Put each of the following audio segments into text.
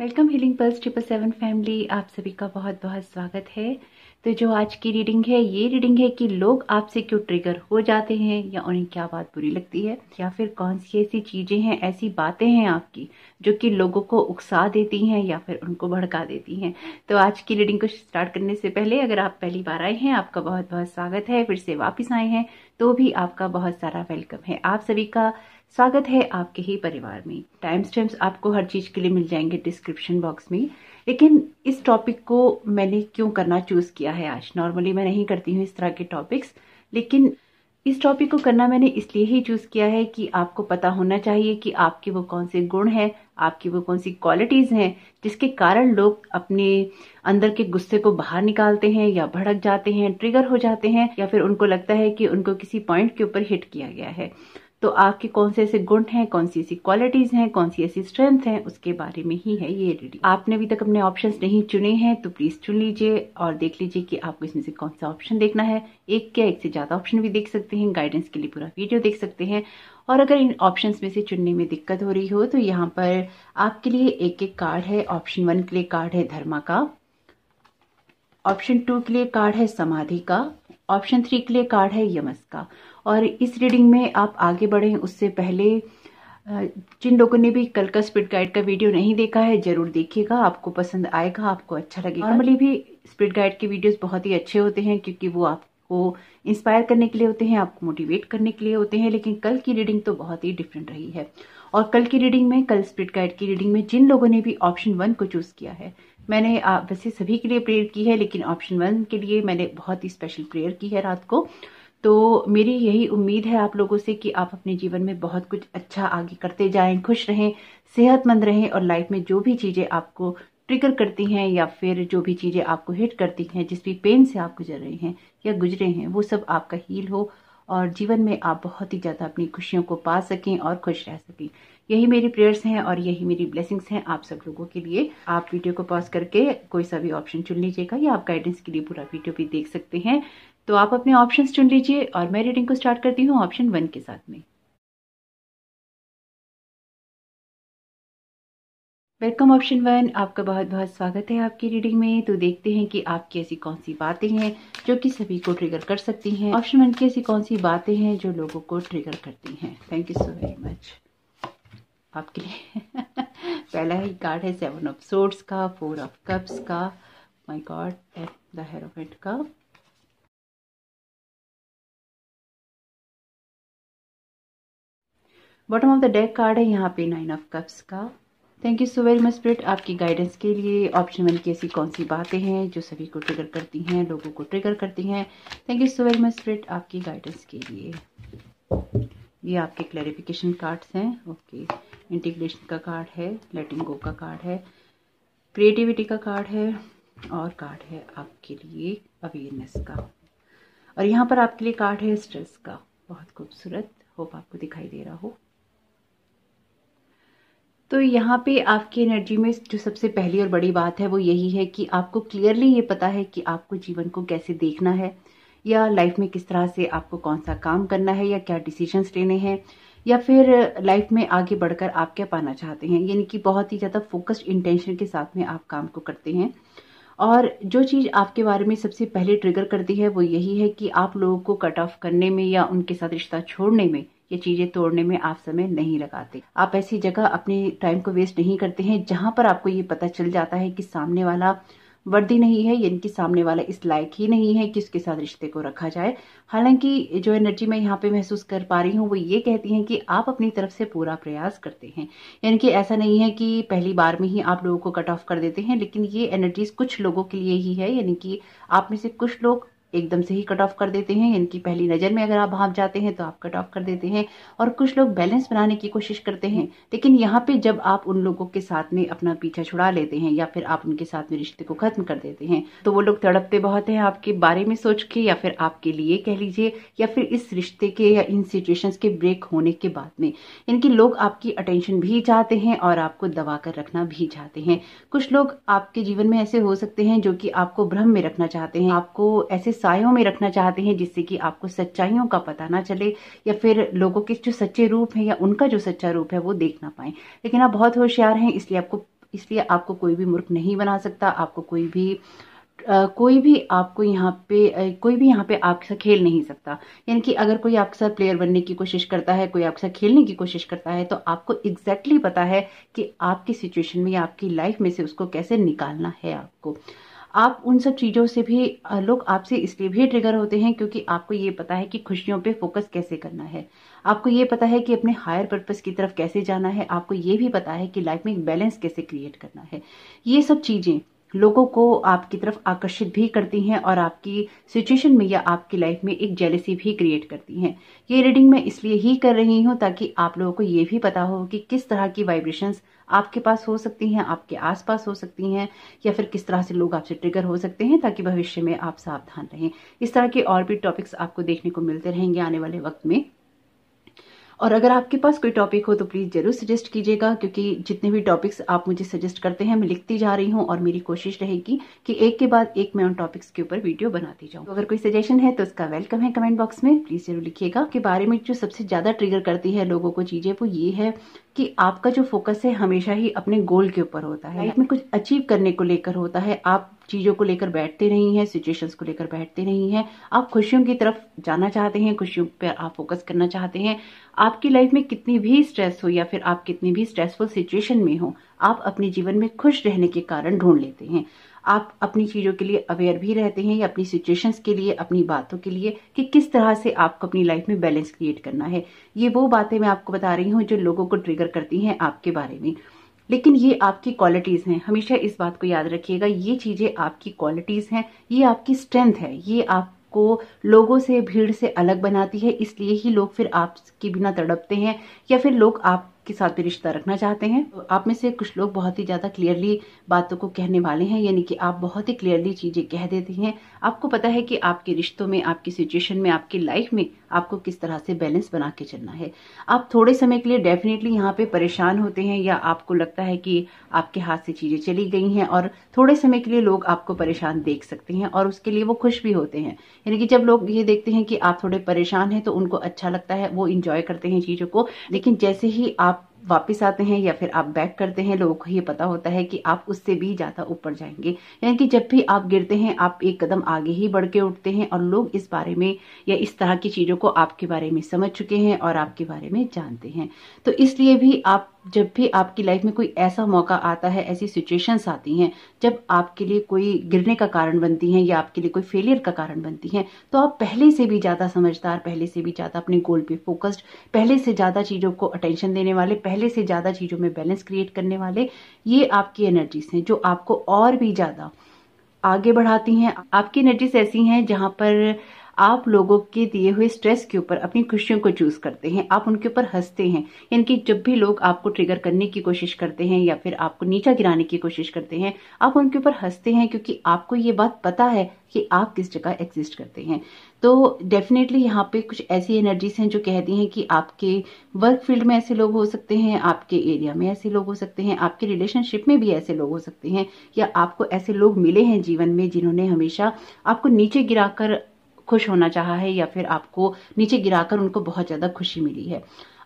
Welcome healing pulse triple seven family आप सभी का बहुत बहुत स्वागत है तो जो आज की रीडिंग है ये रीडिंग है कि लोग आपसे क्यों ट्रिगर हो जाते हैं या उन्हें क्या बात बुरी लगती है या फिर कौन सी ऐसी चीज़ें हैं ऐसी बातें हैं आपकी जो कि लोगों को उकसा देती हैं या फिर उनको भड़का देती हैं तो आज की रीडिंग को स्टार्ट करने से पहले अगर आप पहली बार आए हैं आपका बहुत बहुत स्वागत है फिर से वापस आए हैं तो भी आपका बहुत सारा वेलकम है आप सभी का स्वागत है आपके ही परिवार में टाइम स्टैम्प्स आपको हर चीज़ के लिए मिल जाएंगे डिस्क्रिप्शन बॉक्स में लेकिन इस टॉपिक को मैंने क्यों करना चूज़ किया है आज नॉर्मली मैं नहीं करती हूँ इस तरह के टॉपिक्स लेकिन इस टॉपिक को करना मैंने इसलिए ही चूज़ किया है कि आपको पता होना चाहिए कि आपके वो कौन से गुण हैं आपकी वो कौन सी क्वालिटीज़ हैं जिसके कारण लोग अपने अंदर के गुस्से को बाहर निकालते हैं या भड़क जाते हैं ट्रिगर हो जाते हैं या फिर उनको लगता है कि उनको किसी पॉइंट के ऊपर हिट किया गया है तो आपके कौन से ऐसे गुण हैं कौन सी ऐसी क्वालिटीज हैं कौन सी ऐसी स्ट्रेंथ हैं उसके बारे में ही है ये रीडिंग आपने अभी तक अपने ऑप्शंस नहीं चुने हैं तो प्लीज चुन लीजिए और देख लीजिए कि आपको इसमें से कौन सा ऑप्शन देखना है एक क्या एक से ज्यादा ऑप्शन भी देख सकते हैं गाइडेंस के लिए पूरा वीडियो देख सकते हैं और अगर इन ऑप्शंस में से चुनने में दिक्कत हो रही हो तो यहाँ पर आपके लिए एक एक कार्ड है ऑप्शन वन के लिए कार्ड है धर्मा का ऑप्शन टू के लिए कार्ड है समाधि का ऑप्शन थ्री के लिए कार्ड है यमस का और इस रीडिंग में आप आगे बढ़ें उससे पहले जिन लोगों ने भी कल का स्पीड गाइड का वीडियो नहीं देखा है जरूर देखिएगा आपको पसंद आएगा आपको अच्छा लगेगा नॉर्मली भी स्पिरिट गाइड के वीडियोस बहुत ही अच्छे होते हैं क्योंकि वो आपको इंस्पायर करने के लिए होते हैं आपको मोटिवेट करने के लिए होते हैं लेकिन कल की रीडिंग तो बहुत ही डिफरेंट रही है और कल की रीडिंग में कल स्पिरिट गाइड की रीडिंग में जिन लोगों ने भी ऑप्शन वन को चूज किया है मैंने वैसे सभी के लिए प्रेयर की है लेकिन ऑप्शन वन के लिए मैंने बहुत ही स्पेशल प्रेयर की है रात को तो मेरी यही उम्मीद है आप लोगों से कि आप अपने जीवन में बहुत कुछ अच्छा आगे करते जाएं खुश रहें सेहतमंद रहें और लाइफ में जो भी चीज़ें आपको ट्रिगर करती हैं या फिर जो भी चीज़ें आपको हिट करती हैं जिस भी पेन से आप गुजर रहे हैं या गुजरे हैं वो सब आपका हील हो और जीवन में आप बहुत ही ज़्यादा अपनी खुशियों को पा सकें और खुश रह सकें यही मेरी प्रेयर्स हैं और यही मेरी ब्लेसिंग्स हैं आप सब लोगों के लिए आप वीडियो को पॉज करके कोई सा भी ऑप्शन चुन लीजिएगा या आप गाइडेंस के लिए पूरा वीडियो भी देख सकते हैं तो आप अपने ऑप्शन चुन लीजिए और मैं रीडिंग को स्टार्ट करती हूँ ऑप्शन वन के साथ में वेलकम ऑप्शन वन आपका बहुत बहुत स्वागत है आपकी रीडिंग में तो देखते हैं कि आपकी ऐसी कौन सी बातें हैं जो कि सभी को ट्रिगर कर सकती हैं ऑप्शन वन की ऐसी कौन सी बातें हैं जो लोगों को ट्रिगर करती हैं thank you so very much आपके लिए पहला ही कार्ड है सेवन ऑफ सोर्ड्स का फोर ऑफ कप्स का my god at the hierophant का bottom of the deck card है यहाँ पे नाइन ऑफ कप्स का thank you so very much spirit आपकी गाइडेंस के लिए ऑप्शन वन की ऐसी कौन सी बातें हैं जो सभी को ट्रिगर करती हैं लोगों को ट्रिगर करती हैं thank you so very much spirit आपकी गाइडेंस के लिए ये आपके क्लैरिफिकेशन कार्ड्स हैं ओके इंटीग्रेशन का कार्ड है लेटिंग गो का कार्ड है क्रिएटिविटी का कार्ड है और कार्ड है आपके लिए अवेयरनेस का और यहाँ पर आपके लिए कार्ड है स्ट्रेस का बहुत खूबसूरत होप आपको दिखाई दे रहा हो तो यहाँ पे आपकी एनर्जी में जो सबसे पहली और बड़ी बात है वो यही है कि आपको क्लियरली ये पता है कि आपको जीवन को कैसे देखना है या लाइफ में किस तरह से आपको कौन सा काम करना है या क्या डिसीजंस लेने हैं या फिर लाइफ में आगे बढ़कर आप क्या पाना चाहते हैं यानी कि बहुत ही ज़्यादा फोकस्ड इंटेंशन के साथ में आप काम को करते हैं और जो चीज़ आपके बारे में सबसे पहले ट्रिगर करती है वो यही है कि आप लोगों को कट ऑफ करने में या उनके साथ रिश्ता छोड़ने में ये चीजें तोड़ने में आप समय नहीं लगाते आप ऐसी जगह अपने टाइम को वेस्ट नहीं करते हैं जहां पर आपको ये पता चल जाता है कि सामने वाला वर्दी नहीं है यानी कि सामने वाला इस लायक ही नहीं है कि उसके साथ रिश्ते को रखा जाए हालांकि जो एनर्जी मैं यहाँ पे महसूस कर पा रही हूँ वो ये कहती हैं कि आप अपनी तरफ से पूरा प्रयास करते हैं यानी कि ऐसा नहीं है कि पहली बार में ही आप लोगों को कट ऑफ कर देते हैं लेकिन ये एनर्जीज कुछ लोगों के लिए ही है यानी कि आप में से कुछ लोग एकदम से ही कट ऑफ कर देते हैं यानी कि पहली नज़र में अगर आप भाप जाते हैं तो आप कट ऑफ कर देते हैं और कुछ लोग बैलेंस बनाने की कोशिश करते हैं लेकिन यहाँ पे जब आप उन लोगों के साथ में अपना पीछा छुड़ा लेते हैं या फिर आप उनके साथ में रिश्ते को खत्म कर देते हैं तो वो लोग तड़पते बहुत है आपके बारे में सोच के या फिर आपके लिए कह लीजिए या फिर इस रिश्ते के या इन सिचुएशन के ब्रेक होने के बाद में यानी कि लोग आपकी अटेंशन भी चाहते हैं और आपको दबा कर रखना भी चाहते हैं कुछ लोग आपके जीवन में ऐसे हो सकते हैं जो कि आपको भ्रम में रखना चाहते हैं आपको ऐसे सायों में रखना चाहते हैं जिससे कि आपको सच्चाइयों का पता ना चले या फिर लोगों के जो सच्चे रूप हैं या उनका जो सच्चा रूप है वो देख ना पाए लेकिन आप बहुत होशियार हैं इसलिए आपको इसलिए आपको कोई भी मूर्ख नहीं बना सकता आपको कोई भी Uh, कोई भी आपको यहाँ पे uh, कोई भी यहाँ पे आपके साथ खेल नहीं सकता यानी कि अगर कोई आपके साथ प्लेयर बनने की कोशिश करता है कोई आपके साथ खेलने की कोशिश करता है तो आपको एग्जैक्टली exactly पता है कि आपकी सिचुएशन में या आपकी लाइफ में से उसको कैसे निकालना है आपको आप उन सब चीज़ों से भी लोग आपसे इसलिए भी ट्रिगर होते हैं क्योंकि आपको ये पता है कि खुशियों पे फोकस कैसे करना है आपको ये पता है कि अपने हायर पर्पज की तरफ कैसे जाना है आपको ये भी पता है कि लाइफ में एक बैलेंस कैसे क्रिएट करना है ये सब चीज़ें लोगों को आपकी तरफ आकर्षित भी करती हैं और आपकी सिचुएशन में या आपकी लाइफ में एक जेलेसी भी क्रिएट करती हैं ये रीडिंग मैं इसलिए ही कर रही हूँ ताकि आप लोगों को ये भी पता हो कि किस तरह की वाइब्रेशंस आपके पास हो सकती हैं आपके आसपास हो सकती हैं या फिर किस तरह से लोग आपसे ट्रिगर हो सकते हैं ताकि भविष्य में आप सावधान रहें इस तरह के और भी टॉपिक्स आपको देखने को मिलते रहेंगे आने वाले वक्त में और अगर आपके पास कोई टॉपिक हो तो प्लीज़ ज़रूर सजेस्ट कीजिएगा क्योंकि जितने भी टॉपिक्स आप मुझे सजेस्ट करते हैं मैं लिखती जा रही हूँ और मेरी कोशिश रहेगी कि एक के बाद एक मैं उन टॉपिक्स के ऊपर वीडियो बनाती जाऊँ तो अगर कोई सजेशन है तो उसका वेलकम है कमेंट बॉक्स में प्लीज़ ज़रूर लिखिएगा के बारे में जो सबसे ज़्यादा ट्रिगर करती है लोगों को चीज़ें वो ये है कि आपका जो फोकस है हमेशा ही अपने गोल के ऊपर होता है लाइफ में कुछ अचीव करने को लेकर होता है आप चीज़ों को लेकर बैठते नहीं है सिचुएशंस को लेकर बैठते नहीं हैं आप खुशियों की तरफ जाना चाहते हैं खुशियों पर आप फोकस करना चाहते हैं आपकी लाइफ में कितनी भी स्ट्रेस हो या फिर आप कितनी भी स्ट्रेसफुल सिचुएशन में हो आप अपने जीवन में खुश रहने के कारण ढूंढ लेते हैं आप अपनी चीज़ों के लिए अवेयर भी रहते हैं या अपनी सिचुएशंस के लिए अपनी बातों के लिए कि किस तरह से आपको अपनी लाइफ में बैलेंस क्रिएट करना है ये वो बातें मैं आपको बता रही हूँ जो लोगों को ट्रिगर करती हैं आपके बारे में लेकिन ये आपकी क्वालिटीज़ हैं हमेशा इस बात को याद रखिएगा ये चीज़ें आपकी क्वालिटीज़ हैं ये आपकी स्ट्रेंथ है ये आप को लोगों से भीड़ से अलग बनाती है इसलिए ही लोग फिर आपके बिना तड़पते हैं या फिर लोग आप के साथ भी रिश्ता रखना चाहते हैं तो आप में से कुछ लोग बहुत ही ज़्यादा क्लियरली बातों को कहने वाले हैं यानी कि आप बहुत ही क्लियरली चीज़ें कह देते हैं आपको पता है कि आपके रिश्तों में आपकी सिचुएशन में आपकी लाइफ में आपको किस तरह से बैलेंस बना के चलना है आप थोड़े समय के लिए डेफिनेटली यहाँ पे परेशान होते हैं या आपको लगता है कि आपके हाथ से चीजें चली गई हैं और थोड़े समय के लिए लोग आपको परेशान देख सकते हैं और उसके लिए वो खुश भी होते हैं यानी कि जब लोग ये देखते हैं कि आप थोड़े परेशान हैं तो उनको अच्छा लगता है वो इंजॉय करते हैं चीजों को लेकिन जैसे ही आप वापस आते हैं या फिर आप बैक करते हैं लोगों को ये पता होता है कि आप उससे भी ज़्यादा ऊपर जाएंगे यानी कि जब भी आप गिरते हैं आप एक कदम आगे ही बढ़ के उठते हैं और लोग इस बारे में या इस तरह की चीज़ों को आपके बारे में समझ चुके हैं और आपके बारे में जानते हैं तो इसलिए भी आप जब भी आपकी लाइफ में कोई ऐसा मौका आता है ऐसी सिचुएशंस आती हैं जब आपके लिए कोई गिरने का कारण बनती हैं या आपके लिए कोई फेलियर का कारण बनती हैं तो आप पहले से भी ज़्यादा समझदार पहले से भी ज़्यादा अपने गोल पे फोकस्ड पहले से ज़्यादा चीज़ों को अटेंशन देने वाले पहले से ज़्यादा चीज़ों में बैलेंस क्रिएट करने वाले ये आपकी एनर्जीज हैं जो आपको और भी ज़्यादा आगे बढ़ाती हैं आपकी एनर्जीज ऐसी हैं जहां पर आप लोगों के दिए हुए स्ट्रेस के ऊपर अपनी खुशियों को चूज करते हैं आप उनके ऊपर हंसते हैं यानी कि जब भी लोग आपको ट्रिगर करने की कोशिश करते हैं या फिर आपको नीचा गिराने की कोशिश करते हैं आप उनके ऊपर हंसते हैं क्योंकि आपको ये बात पता है कि आप किस जगह एग्जिस्ट करते हैं तो डेफिनेटली यहाँ पे कुछ ऐसी एनर्जीज हैं जो कहती हैं कि आपके वर्क फील्ड में ऐसे लोग हो सकते हैं आपके एरिया में ऐसे लोग हो सकते हैं आपके रिलेशनशिप में भी ऐसे लोग हो सकते हैं या आपको ऐसे लोग मिले हैं जीवन में जिन्होंने हमेशा आपको नीचे गिराकर खुश होना चाहा है या फिर आपको नीचे गिराकर उनको बहुत ज़्यादा खुशी मिली है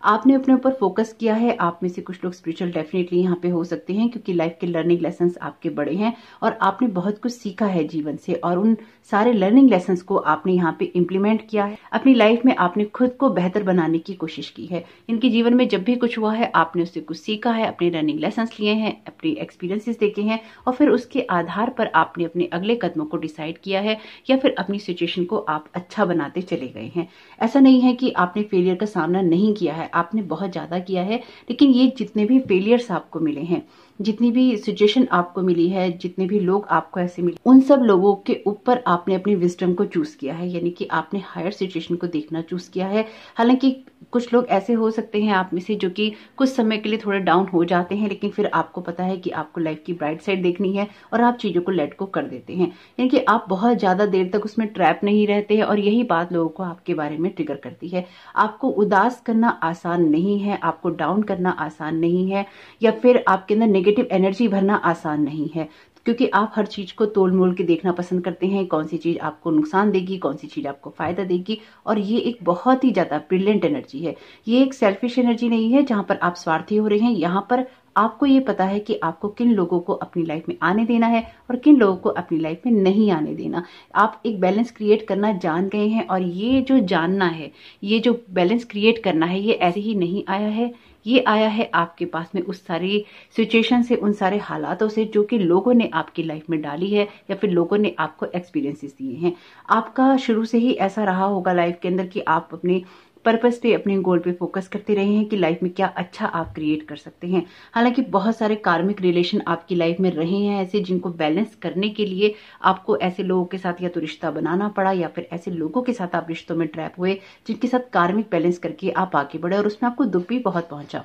आपने अपने ऊपर फोकस किया है आप में से कुछ लोग स्पिरिचुअल डेफिनेटली यहाँ पे हो सकते हैं क्योंकि लाइफ के लर्निंग लेसन आपके बड़े हैं और आपने बहुत कुछ सीखा है जीवन से और उन सारे लर्निंग लेसन को आपने यहाँ पे इम्प्लीमेंट किया है अपनी लाइफ में आपने खुद को बेहतर बनाने की कोशिश की है इनके जीवन में जब भी कुछ हुआ है आपने उससे कुछ सीखा है अपने लर्निंग लेसन लिए हैं अपने एक्सपीरियंसेस देखे हैं और फिर उसके आधार पर आपने अपने अगले कदमों को डिसाइड किया है या फिर अपनी सिचुएशन को आप अच्छा बनाते चले गए हैं ऐसा नहीं है कि आपने फेलियर का सामना नहीं किया है आपने बहुत ज़्यादा किया है लेकिन ये जितने भी फेलियर्स आपको मिले हैं जितनी भी सिचुएशन आपको मिली है जितने भी लोग आपको ऐसे मिले उन सब लोगों के ऊपर आपने अपनी विजडम को चूज किया है यानी कि आपने हायर सिचुएशन को देखना चूज किया है हालांकि कुछ लोग ऐसे हो सकते हैं आप में से जो कि कुछ समय के लिए थोड़े डाउन हो जाते हैं लेकिन फिर आपको पता है कि आपको लाइफ की ब्राइट साइड देखनी है और आप चीजों को लेट को कर देते हैं यानी कि आप बहुत ज्यादा देर तक उसमें ट्रैप नहीं रहते हैं और यही बात लोगों को आपके बारे में ट्रिगर करती है आपको उदास करना आसान नहीं है आपको डाउन करना आसान नहीं है या फिर आपके अंदर नेगेटिव एनर्जी भरना आसान नहीं है क्योंकि आप हर चीज को तोल मोल के देखना पसंद करते हैं कौन सी चीज आपको नुकसान देगी कौन सी चीज आपको फायदा देगी और ये एक बहुत ही ज्यादा ब्रिलियंट एनर्जी है ये एक सेल्फिश एनर्जी नहीं है जहां पर आप स्वार्थी हो रहे हैं यहाँ पर आपको ये पता है कि आपको किन लोगों को अपनी लाइफ में आने देना है और किन लोगों को अपनी लाइफ में नहीं आने देना आप एक बैलेंस क्रिएट करना जान गए हैं और ये जो जानना है ये जो बैलेंस क्रिएट करना है ये ऐसे ही नहीं आया है ये आया है आपके पास में उस सारी सिचुएशन से उन सारे हालातों से जो कि लोगों ने आपकी लाइफ में डाली है या फिर लोगों ने आपको एक्सपीरियंसेस दिए हैं आपका शुरू से ही ऐसा रहा होगा लाइफ के अंदर कि आप अपने पर्पज पे अपने गोल पे फोकस करते रहे हैं कि लाइफ में क्या अच्छा आप क्रिएट कर सकते हैं हालांकि बहुत सारे कार्मिक रिलेशन आपकी लाइफ में रहे हैं ऐसे जिनको बैलेंस करने के लिए आपको ऐसे लोगों के साथ या तो रिश्ता बनाना पड़ा या फिर ऐसे लोगों के साथ आप रिश्तों में ट्रैप हुए जिनके साथ कार्मिक बैलेंस करके आप आगे बढ़े और उसमें आपको दुख भी बहुत पहुंचा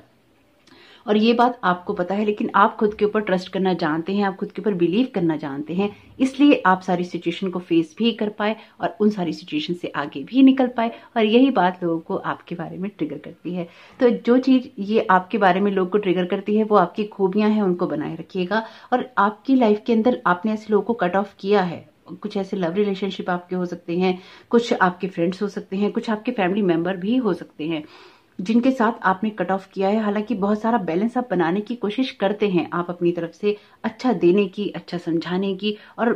और ये बात आपको पता है लेकिन आप खुद के ऊपर ट्रस्ट करना जानते हैं आप खुद के ऊपर बिलीव करना जानते हैं इसलिए आप सारी सिचुएशन को फेस भी कर पाए और उन सारी सिचुएशन से आगे भी निकल पाए और यही बात लोगों को आपके बारे में ट्रिगर करती है तो जो चीज ये आपके बारे में लोग को ट्रिगर करती है वो आपकी खूबियां हैं उनको बनाए रखिएगा और आपकी लाइफ के अंदर आपने ऐसे लोगों को कट ऑफ किया है कुछ ऐसे लव रिलेशनशिप आपके हो सकते हैं कुछ आपके फ्रेंड्स हो सकते हैं कुछ आपके फैमिली मेंबर भी हो सकते हैं जिनके साथ आपने कट ऑफ किया है हालांकि बहुत सारा बैलेंस आप बनाने की कोशिश करते हैं आप अपनी तरफ से अच्छा देने की अच्छा समझाने की और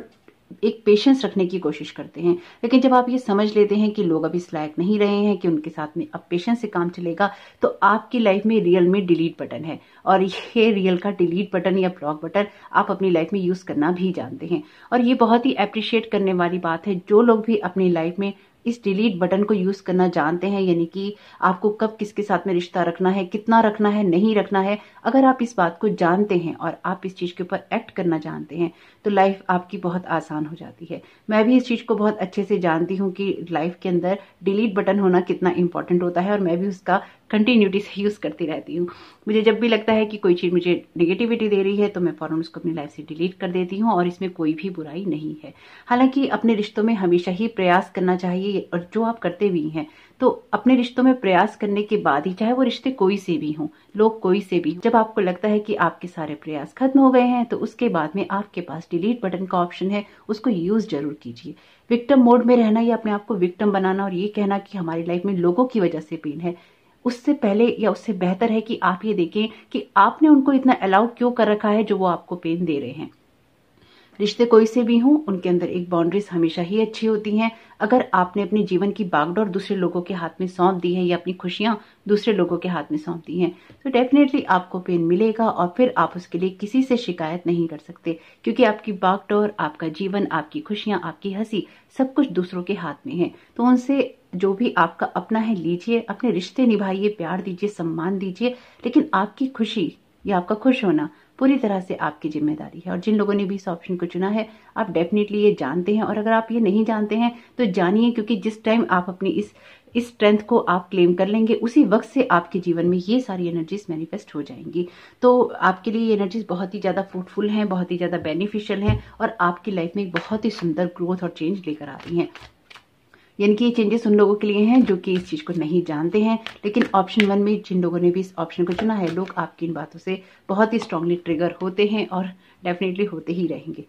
एक पेशेंस रखने की कोशिश करते हैं लेकिन जब आप ये समझ लेते हैं कि लोग अभी इस लायक नहीं रहे हैं कि उनके साथ में अब पेशेंस से काम चलेगा तो आपकी लाइफ में रियल में डिलीट बटन है और ये रियल का डिलीट बटन या ब्लॉक बटन आप अपनी लाइफ में यूज करना भी जानते हैं और ये बहुत ही अप्रिशिएट करने वाली बात है जो लोग भी अपनी लाइफ में इस डिलीट बटन को यूज करना जानते हैं यानी कि आपको कब किसके साथ में रिश्ता रखना है कितना रखना है नहीं रखना है अगर आप इस बात को जानते हैं और आप इस चीज के ऊपर एक्ट करना जानते हैं तो लाइफ आपकी बहुत आसान हो जाती है मैं भी इस चीज को बहुत अच्छे से जानती हूँ कि लाइफ के अंदर डिलीट बटन होना कितना इंपॉर्टेंट होता है और मैं भी उसका कंटिन्यूटी से यूज़ करती रहती हूँ मुझे जब भी लगता है कि कोई चीज़ मुझे नेगेटिविटी दे रही है तो मैं फ़ौरन उसको अपनी लाइफ से डिलीट कर देती हूँ और इसमें कोई भी बुराई नहीं है हालांकि अपने रिश्तों में हमेशा ही प्रयास करना चाहिए और जो आप करते भी हैं तो अपने रिश्तों में प्रयास करने के बाद ही चाहे वो रिश्ते कोई से भी हों लोग कोई से भी जब आपको लगता है कि आपके सारे प्रयास खत्म हो गए हैं तो उसके बाद में आपके पास डिलीट बटन का ऑप्शन है उसको यूज जरूर कीजिए विक्टम मोड में रहना या अपने आप को विक्टम बनाना और ये कहना कि हमारी लाइफ में लोगों की वजह से पेन है उससे पहले या उससे बेहतर है कि आप ये देखें कि आपने उनको इतना अलाउ क्यों कर रखा है जो वो आपको पेन दे रहे हैं रिश्ते कोई से भी हों उनके अंदर एक बाउंड्रीज हमेशा ही अच्छी होती हैं अगर आपने अपने जीवन की बागडोर दूसरे लोगों के हाथ में सौंप दी है या अपनी खुशियां दूसरे लोगों के हाथ में सौंप दी हैं तो डेफिनेटली आपको पेन मिलेगा और फिर आप उसके लिए किसी से शिकायत नहीं कर सकते क्योंकि आपकी बागडोर आपका जीवन आपकी खुशियां आपकी हंसी सब कुछ दूसरों के हाथ में है तो उनसे जो भी आपका अपना है लीजिए अपने रिश्ते निभाइए प्यार दीजिए सम्मान दीजिए लेकिन आपकी खुशी या आपका खुश होना पूरी तरह से आपकी जिम्मेदारी है और जिन लोगों ने भी इस ऑप्शन को चुना है आप डेफिनेटली ये जानते हैं और अगर आप ये नहीं जानते हैं तो जानिए क्योंकि जिस टाइम आप अपनी इस इस स्ट्रेंथ को आप क्लेम कर लेंगे उसी वक्त से आपके जीवन में ये सारी एनर्जीज मैनिफेस्ट हो जाएंगी तो आपके लिए ये एनर्जीज बहुत ही ज़्यादा फ्रूटफुल हैं बहुत ही ज़्यादा बेनिफिशियल हैं और आपकी लाइफ में एक बहुत ही सुंदर ग्रोथ और चेंज लेकर आ रही हैं यानी कि ये चेंजेस उन लोगों के लिए हैं जो कि इस चीज़ को नहीं जानते हैं लेकिन ऑप्शन वन में जिन लोगों ने भी इस ऑप्शन को चुना है लोग आपकी इन बातों से बहुत ही स्ट्रांगली ट्रिगर होते हैं और डेफिनेटली होते ही रहेंगे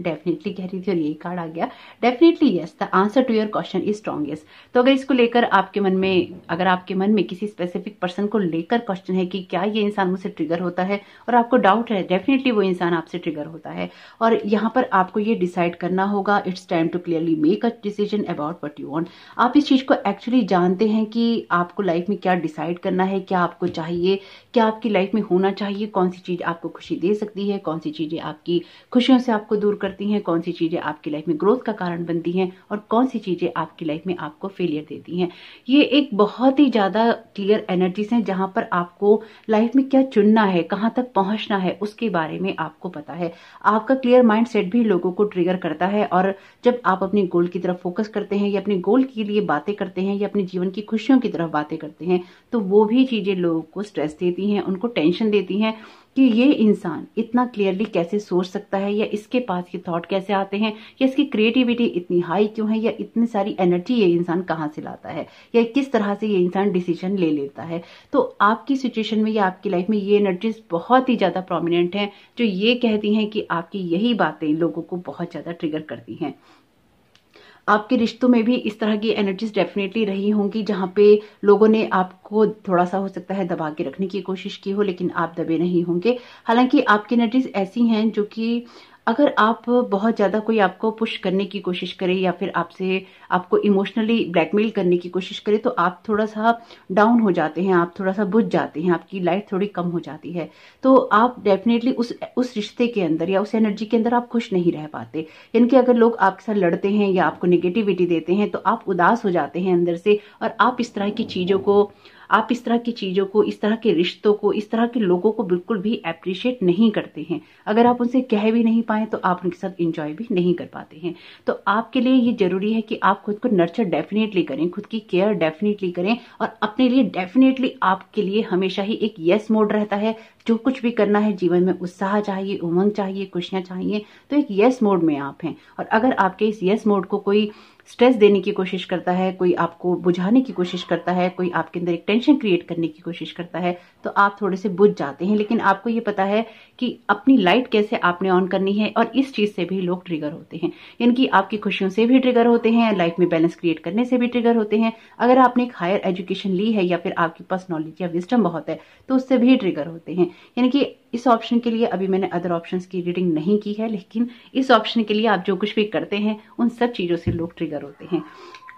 डेफिनेटली कह रही थी और यही कार्ड आ गया definitely yes the answer to your question is strongest तो अगर इसको लेकर आपके मन में अगर आपके मन में किसी स्पेसिफिक पर्सन को लेकर क्वेश्चन है कि क्या ये इंसान मुझसे ट्रिगर होता है और आपको डाउट है डेफिनेटली वो इंसान आपसे ट्रिगर होता है और यहाँ पर आपको ये डिसाइड करना होगा it's time to clearly make a decision about what you want आप इस चीज़ को एक्चुअली जानते हैं कि आपको लाइफ में क्या डिसाइड करना है क्या आपको चाहिए क्या आपकी लाइफ में होना चाहिए कौन सी चीज़ आपको खुशी दे सकती है कौन सी चीज़ें आपकी खुशियों से आपको दूर करती हैं कौन सी चीज़ें आपकी लाइफ में ग्रोथ का कारण बनती हैं और कौन सी चीज़ें आपकी लाइफ में आपको फेलियर देती हैं ये एक बहुत ही ज़्यादा क्लियर एनर्जीज हैं जहाँ पर आपको लाइफ में क्या चुनना है कहाँ तक पहुँचना है उसके बारे में आपको पता है आपका क्लियर माइंड सेट भी लोगों को ट्रिगर करता है और जब आप अपने गोल की तरफ फोकस करते हैं या अपने गोल के लिए बातें करते हैं या अपने जीवन की खुशियों की तरफ बातें करते हैं तो वो भी चीज़ें लोगों को स्ट्रेस देती देती हैं उनको टेंशन देती हैं कि ये इंसान इतना क्लियरली कैसे सोच सकता है या इसके पास ये थॉट कैसे आते हैं या इसकी क्रिएटिविटी इतनी हाई क्यों है या इतनी सारी एनर्जी ये इंसान कहाँ से लाता है या किस तरह से ये इंसान डिसीजन ले लेता है तो आपकी सिचुएशन में या आपकी लाइफ में ये एनर्जीज बहुत ही ज़्यादा प्रोमिनेंट हैं जो ये कहती हैं कि आपकी यही बातें लोगों को बहुत ज़्यादा ट्रिगर करती हैं आपके रिश्तों में भी इस तरह की एनर्जीज डेफिनेटली रही होंगी जहाँ पे लोगों ने आपको थोड़ा सा हो सकता है दबा के रखने की कोशिश की हो लेकिन आप दबे नहीं होंगे हालांकि आपकी एनर्जीज ऐसी हैं जो कि अगर आप बहुत ज़्यादा कोई आपको पुश करने की कोशिश करे या फिर आपसे आपको इमोशनली ब्लैकमेल करने की कोशिश करे तो आप थोड़ा सा डाउन हो जाते हैं आप थोड़ा सा बुझ जाते हैं आपकी लाइट थोड़ी कम हो जाती है तो आप डेफिनेटली उस उस रिश्ते के अंदर या उस एनर्जी के अंदर आप खुश नहीं रह पाते यानी कि अगर लोग आपके साथ लड़ते हैं या आपको निगेटिविटी देते हैं तो आप उदास हो जाते हैं अंदर से और आप इस तरह की चीज़ों को आप इस तरह की चीज़ों को इस तरह के रिश्तों को इस तरह के लोगों को बिल्कुल भी अप्रिशिएट नहीं करते हैं अगर आप उनसे कह भी नहीं पाए तो आप उनके साथ इंजॉय भी नहीं कर पाते हैं तो आपके लिए ये जरूरी है कि आप खुद को नर्चर डेफिनेटली करें खुद की केयर डेफिनेटली करें और अपने लिए डेफिनेटली आपके लिए हमेशा ही एक येस मोड रहता है जो कुछ भी करना है जीवन में उत्साह चाहिए उमंग चाहिए खुशियाँ चाहिए तो एक येस मोड में आप हैं और अगर आपके इस येस मोड को कोई स्ट्रेस देने की कोशिश करता है कोई आपको बुझाने की कोशिश करता है कोई आपके अंदर एक टेंशन क्रिएट करने की कोशिश करता है तो आप थोड़े से बुझ जाते हैं लेकिन आपको ये पता है कि अपनी लाइट कैसे आपने ऑन करनी है और इस चीज़ से भी लोग ट्रिगर होते हैं यानी कि आपकी खुशियों से भी ट्रिगर होते हैं लाइफ में बैलेंस क्रिएट करने से भी ट्रिगर होते हैं अगर आपने एक हायर एजुकेशन ली है या फिर आपके पास नॉलेज या विस्टम बहुत है तो उससे भी ट्रिगर होते हैं यानी कि इस ऑप्शन के लिए अभी मैंने अदर ऑप्शंस की रीडिंग नहीं की है लेकिन इस ऑप्शन के लिए आप जो कुछ भी करते हैं उन सब चीज़ों से लोग ट्रिगर होते हैं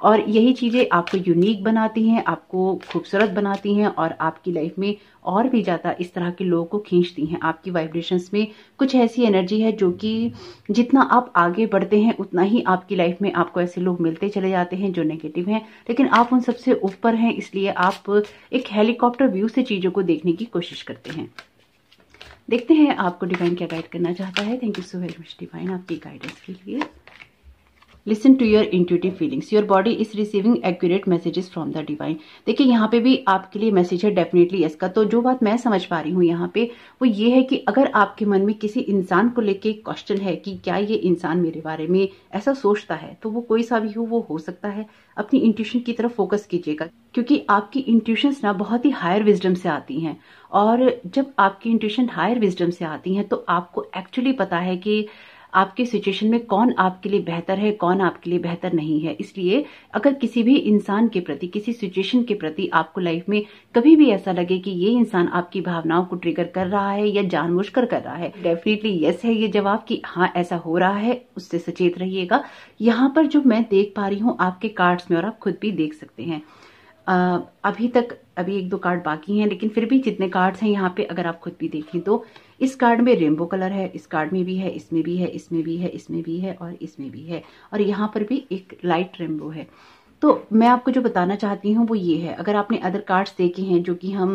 और यही चीज़ें आपको यूनिक बनाती हैं आपको खूबसूरत बनाती हैं और आपकी लाइफ में और भी ज़्यादा इस तरह के लोगों को खींचती हैं आपकी वाइब्रेशंस में कुछ ऐसी एनर्जी है जो कि जितना आप आगे बढ़ते हैं उतना ही आपकी लाइफ में आपको ऐसे लोग मिलते चले जाते हैं जो नेगेटिव हैं लेकिन आप उन सबसे ऊपर हैं इसलिए आप एक हेलीकॉप्टर व्यू से चीज़ों को देखने की कोशिश करते हैं देखते हैं आपको डिवाइन क्या गाइड करना चाहता है thank you so very much divine आपकी गाइडेंस के लिए listen to your intuitive feelings your body is receiving accurate messages from the divine देखिए यहाँ पे भी आपके लिए मैसेज है डेफिनेटली इसका तो जो बात मैं समझ पा रही हूँ यहाँ पे वो ये है कि अगर आपके मन में किसी इंसान को लेके क्वेश्चन है कि क्या ये इंसान मेरे बारे में ऐसा सोचता है तो वो कोई सा भी हो वो हो सकता है अपनी इंट्यूशन की तरफ फोकस कीजिएगा क्योंकि आपकी इंट्यूशंस ना बहुत ही हायर विजडम से आती हैं और जब आपकी इंट्यूशन हायर विजडम से आती है तो आपको एक्चुअली पता है कि आपके सिचुएशन में कौन आपके लिए बेहतर है कौन आपके लिए बेहतर नहीं है इसलिए अगर किसी भी इंसान के प्रति किसी सिचुएशन के प्रति आपको लाइफ में कभी भी ऐसा लगे कि ये इंसान आपकी भावनाओं को ट्रिगर कर रहा है या जानबूझ कर रहा है डेफिनेटली यस है ये जवाब कि हाँ ऐसा हो रहा है उससे सचेत रहिएगा यहाँ पर जो मैं देख पा रही हूँ आपके कार्ड्स में और आप खुद भी देख सकते हैं अभी तक अभी एक दो कार्ड बाकी हैं लेकिन फिर भी जितने कार्ड्स हैं यहाँ पे अगर आप खुद भी देखें तो इस कार्ड में रेनबो कलर है इस कार्ड में भी है इसमें भी है इसमें भी है इसमें भी है और इसमें भी है और यहाँ पर भी एक लाइट रेनबो है तो मैं आपको जो बताना चाहती हूँ वो ये है अगर आपने अदर कार्ड्स देखे हैं जो कि हम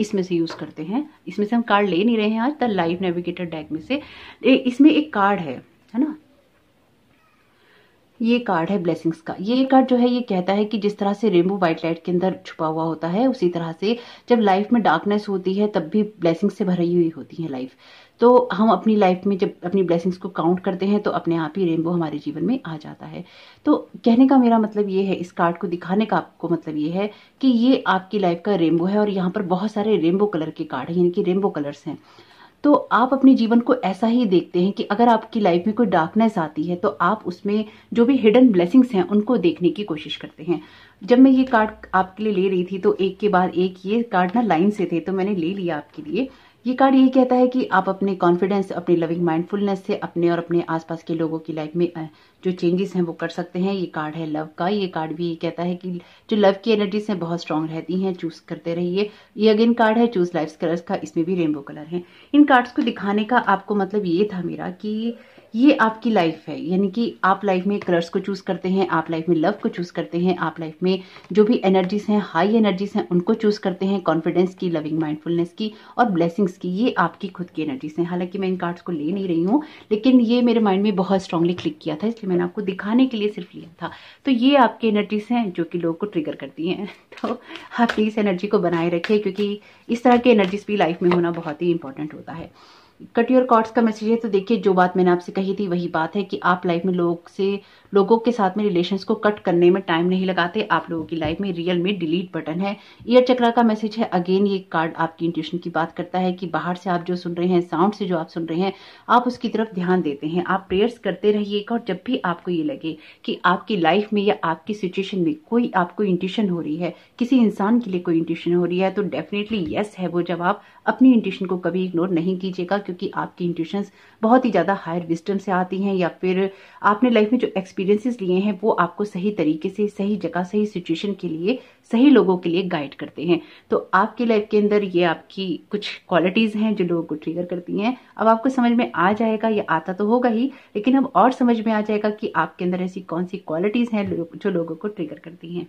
इसमें से यूज़ करते हैं इसमें से हम कार्ड ले नहीं रहे हैं आज द लाइव नेविगेटर डेक में से इसमें एक कार्ड है है ना ये कार्ड है ब्लेसिंग्स का ये कार्ड जो है ये कहता है कि जिस तरह से रेनबो व्हाइट लाइट के अंदर छुपा हुआ होता है उसी तरह से जब लाइफ में डार्कनेस होती है तब भी ब्लेसिंग्स से भरी हुई होती है लाइफ तो हम अपनी लाइफ में जब अपनी ब्लेसिंग्स को काउंट करते हैं तो अपने आप ही रेनबो हमारे जीवन में आ जाता है तो कहने का मेरा मतलब ये है इस कार्ड को दिखाने का आपको मतलब ये है कि ये आपकी लाइफ का रेनबो है और यहाँ पर बहुत सारे रेनबो कलर के कार्ड हैं यानी कि रेनबो कलर्स हैं तो आप अपने जीवन को ऐसा ही देखते हैं कि अगर आपकी लाइफ में कोई डार्कनेस आती है तो आप उसमें जो भी हिडन ब्लेसिंग्स हैं उनको देखने की कोशिश करते हैं जब मैं ये कार्ड आपके लिए ले रही थी तो एक के बाद एक ये कार्ड ना लाइन से थे तो मैंने ले लिया आपके लिए ये कार्ड ये कहता है कि आप अपने कॉन्फिडेंस अपने लविंग माइंडफुलनेस से अपने और अपने आसपास के लोगों की लाइफ में जो चेंजेस हैं वो कर सकते हैं ये कार्ड है लव का ये कार्ड भी ये कहता है कि जो लव की एनर्जीज हैं बहुत स्ट्रांग रहती हैं चूज करते रहिए ये अगेन कार्ड है चूज लाइफ कलर्स का इसमें भी रेनबो कलर है इन कार्ड्स को दिखाने का आपको मतलब ये था मेरा कि ये आपकी लाइफ है यानी कि आप लाइफ में कलर्स को चूज करते हैं आप लाइफ में लव को चूज करते हैं आप लाइफ में जो भी एनर्जीज हैं हाई एनर्जीज हैं उनको चूज करते हैं कॉन्फिडेंस की लविंग माइंडफुलनेस की और ब्लेसिंग्स की ये आपकी खुद की एनर्जीज हैं हालांकि मैं इन कार्ड्स को ले नहीं रही हूँ लेकिन ये मेरे माइंड में बहुत स्ट्रांगली क्लिक किया था इसलिए मैंने आपको दिखाने के लिए सिर्फ लिया था तो ये आपकी एनर्जीज हैं जो कि लोगों को ट्रिगर करती हैं तो आप प्लीज़ एनर्जी को बनाए रखें क्योंकि इस तरह की एनर्जीज भी लाइफ में होना बहुत ही इंपॉर्टेंट होता है कट योर कॉर्ड्स का मैसेज है तो देखिए जो बात मैंने आपसे कही थी वही बात है कि आप लाइफ में लोग से लोगों के साथ में रिलेशन को कट करने में टाइम नहीं लगाते आप लोगों की लाइफ में रियल में डिलीट बटन है ईयर चक्रा का मैसेज है अगेन ये कार्ड आपकी इंट्यूशन की बात करता है कि बाहर से आप जो सुन रहे हैं साउंड से जो आप सुन रहे हैं आप उसकी तरफ ध्यान देते हैं आप प्रेयर्स करते रहिएगा और जब भी आपको ये लगे कि आपकी लाइफ में या आपकी सिचुएशन में कोई आपको इंट्यूशन हो रही है किसी इंसान के लिए कोई इंट्यूशन हो रही है तो डेफिनेटली यस है वो जवाब अपनी इंट्यूशन को कभी इग्नोर नहीं कीजिएगा क्योंकि आपकी इंट्यूशन बहुत ही ज़्यादा हायर विस्टम से आती हैं या फिर आपने लाइफ में जो एक्सपीरियंस एक्सपीरियंसेस लिए हैं वो आपको सही तरीके से सही जगह सही सिचुएशन के लिए सही लोगों के लिए गाइड करते हैं तो आपकी लाइफ के अंदर ये आपकी कुछ क्वालिटीज़ हैं जो लोगों को ट्रिगर करती हैं अब आपको समझ में आ जाएगा या आता तो होगा ही लेकिन अब और समझ में आ जाएगा कि आपके अंदर ऐसी कौन सी क्वालिटीज़ हैं जो लोगों को ट्रिगर करती हैं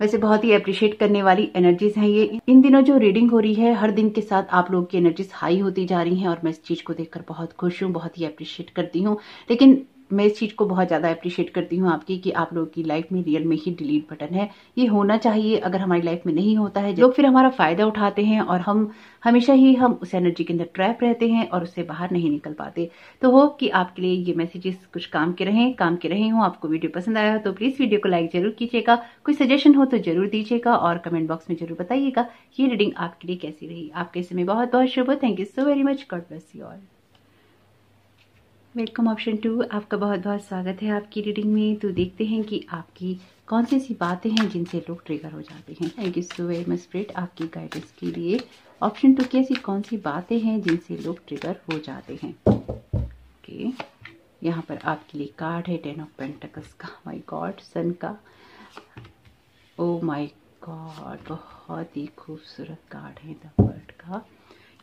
वैसे बहुत ही अप्रिशिएट करने वाली एनर्जीज हैं ये इन दिनों जो रीडिंग हो रही है हर दिन के साथ आप लोगों की एनर्जीज हाई होती जा रही हैं और मैं इस चीज को देखकर बहुत खुश हूँ बहुत ही अप्रिशिएट करती हूँ लेकिन मैं इस चीज़ को बहुत ज़्यादा अप्रिशिएट करती हूँ आपकी कि आप लोगों की लाइफ में रियल में ही डिलीट बटन है ये होना चाहिए अगर हमारी लाइफ में नहीं होता है लोग फिर हमारा फ़ायदा उठाते हैं और हम हमेशा ही हम उस एनर्जी के अंदर ट्रैप रहते हैं और उससे बाहर नहीं निकल पाते तो होप कि आपके लिए ये मैसेजेस कुछ काम के रहें काम के रहे हों आपको वीडियो पसंद आया हो तो प्लीज़ वीडियो को लाइक जरूर कीजिएगा कोई सजेशन हो तो जरूर दीजिएगा और कमेंट बॉक्स में जरूर बताइएगा ये रीडिंग आपके लिए कैसी रही आपके समय बहुत बहुत शुभ thank you so very much god bless you all welcome option two आपका बहुत बहुत स्वागत है आपकी रीडिंग में तो देखते हैं कि आपकी कौन सी सी बातें हैं जिनसे लोग ट्रिगर हो जाते हैं thank you so very much spirit आपकी गाइडेंस के लिए ऑप्शन टू की ऐसी कौन सी बातें हैं जिनसे लोग ट्रिगर हो जाते हैं ओके okay. यहाँ पर आपके लिए कार्ड है टेन ऑफ पेंटकस का माई गॉड सन का ओ माई गॉड बहुत ही खूबसूरत कार्ड है द वर्ल्ड का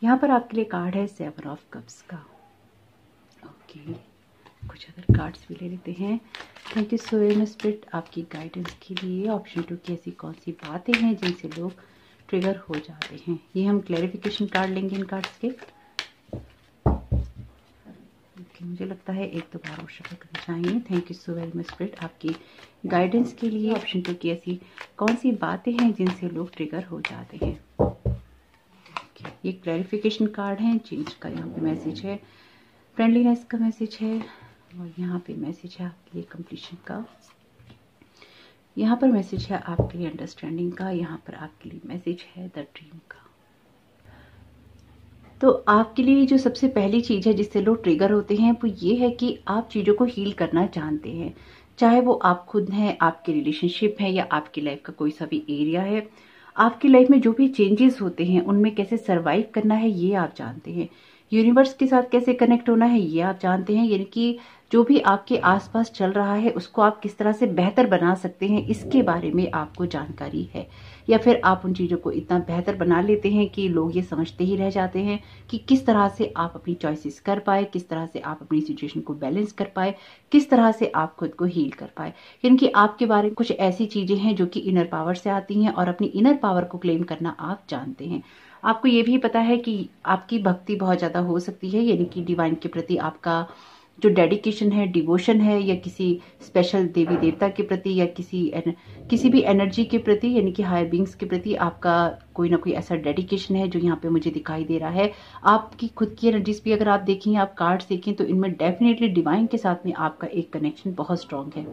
यहाँ पर आपके लिए कार्ड है सेवन ऑफ कप्स का ओके कुछ अदर कार्ड्स भी ले लेते हैं thank you so much spirit आपकी गाइडेंस के लिए ऑप्शन टू की ऐसी कौन सी बातें हैं जिनसे लोग ट्रिगर हो जाते हैं ये हम क्लैरिफिकेशन कार्ड लेंगे इन कार्ड्स के मुझे लगता है एक तो बार और शफल करना चाहेंगे thank you so very much spirit आपकी गाइडेंस के लिए ऑप्शन टू की ऐसी कौन सी बातें हैं जिनसे लोग ट्रिगर हो जाते हैं ये क्लैरिफिकेशन कार्ड है चेंज का यहाँ पे मैसेज है फ्रेंडलीनेस का मैसेज है और यहाँ पे मैसेज है आपके लिए कंप्लीशन का यहाँ पर मैसेज है आपके लिए अंडरस्टैंडिंग का यहाँ पर आपके लिए मैसेज है द ड्रीम का तो आपके लिए जो सबसे पहली चीज़ है जिससे लोग ट्रिगर होते हैं वो ये है कि आप चीज़ों को हील करना जानते हैं चाहे वो आप खुद हैं आपके रिलेशनशिप है या आपकी लाइफ का कोई सा भी एरिया है आपकी लाइफ में जो भी चेंजेस होते हैं उनमें कैसे सरवाइव करना है ये आप जानते हैं यूनिवर्स के साथ कैसे कनेक्ट होना है ये आप जानते हैं यानी कि जो भी आपके आसपास चल रहा है उसको आप किस तरह से बेहतर बना सकते हैं इसके बारे में आपको जानकारी है या फिर आप उन चीज़ों को इतना बेहतर बना लेते हैं कि लोग ये समझते ही रह जाते हैं कि किस तरह से आप अपनी चॉइसेस कर पाए किस तरह से आप अपनी सिचुएशन को बैलेंस कर पाए किस तरह से आप खुद को हील कर पाए यानी कि आपके बारे में कुछ ऐसी चीज़ें हैं जो कि इनर पावर से आती हैं और अपनी इनर पावर को क्लेम करना आप जानते हैं आपको ये भी पता है कि आपकी भक्ति बहुत ज़्यादा हो सकती है यानी कि डिवाइन के प्रति आपका जो डेडिकेशन है डिवोशन है या किसी स्पेशल देवी देवता के प्रति या किसी किसी भी एनर्जी के प्रति यानी कि हायर बींग्स के प्रति आपका कोई ना कोई ऐसा डेडिकेशन है जो यहाँ पे मुझे दिखाई दे रहा है आपकी खुद की एनर्जीज भी अगर आप देखें आप कार्ड्स देखें तो इनमें डेफिनेटली डिवाइन के साथ में आपका एक कनेक्शन बहुत स्ट्रांग है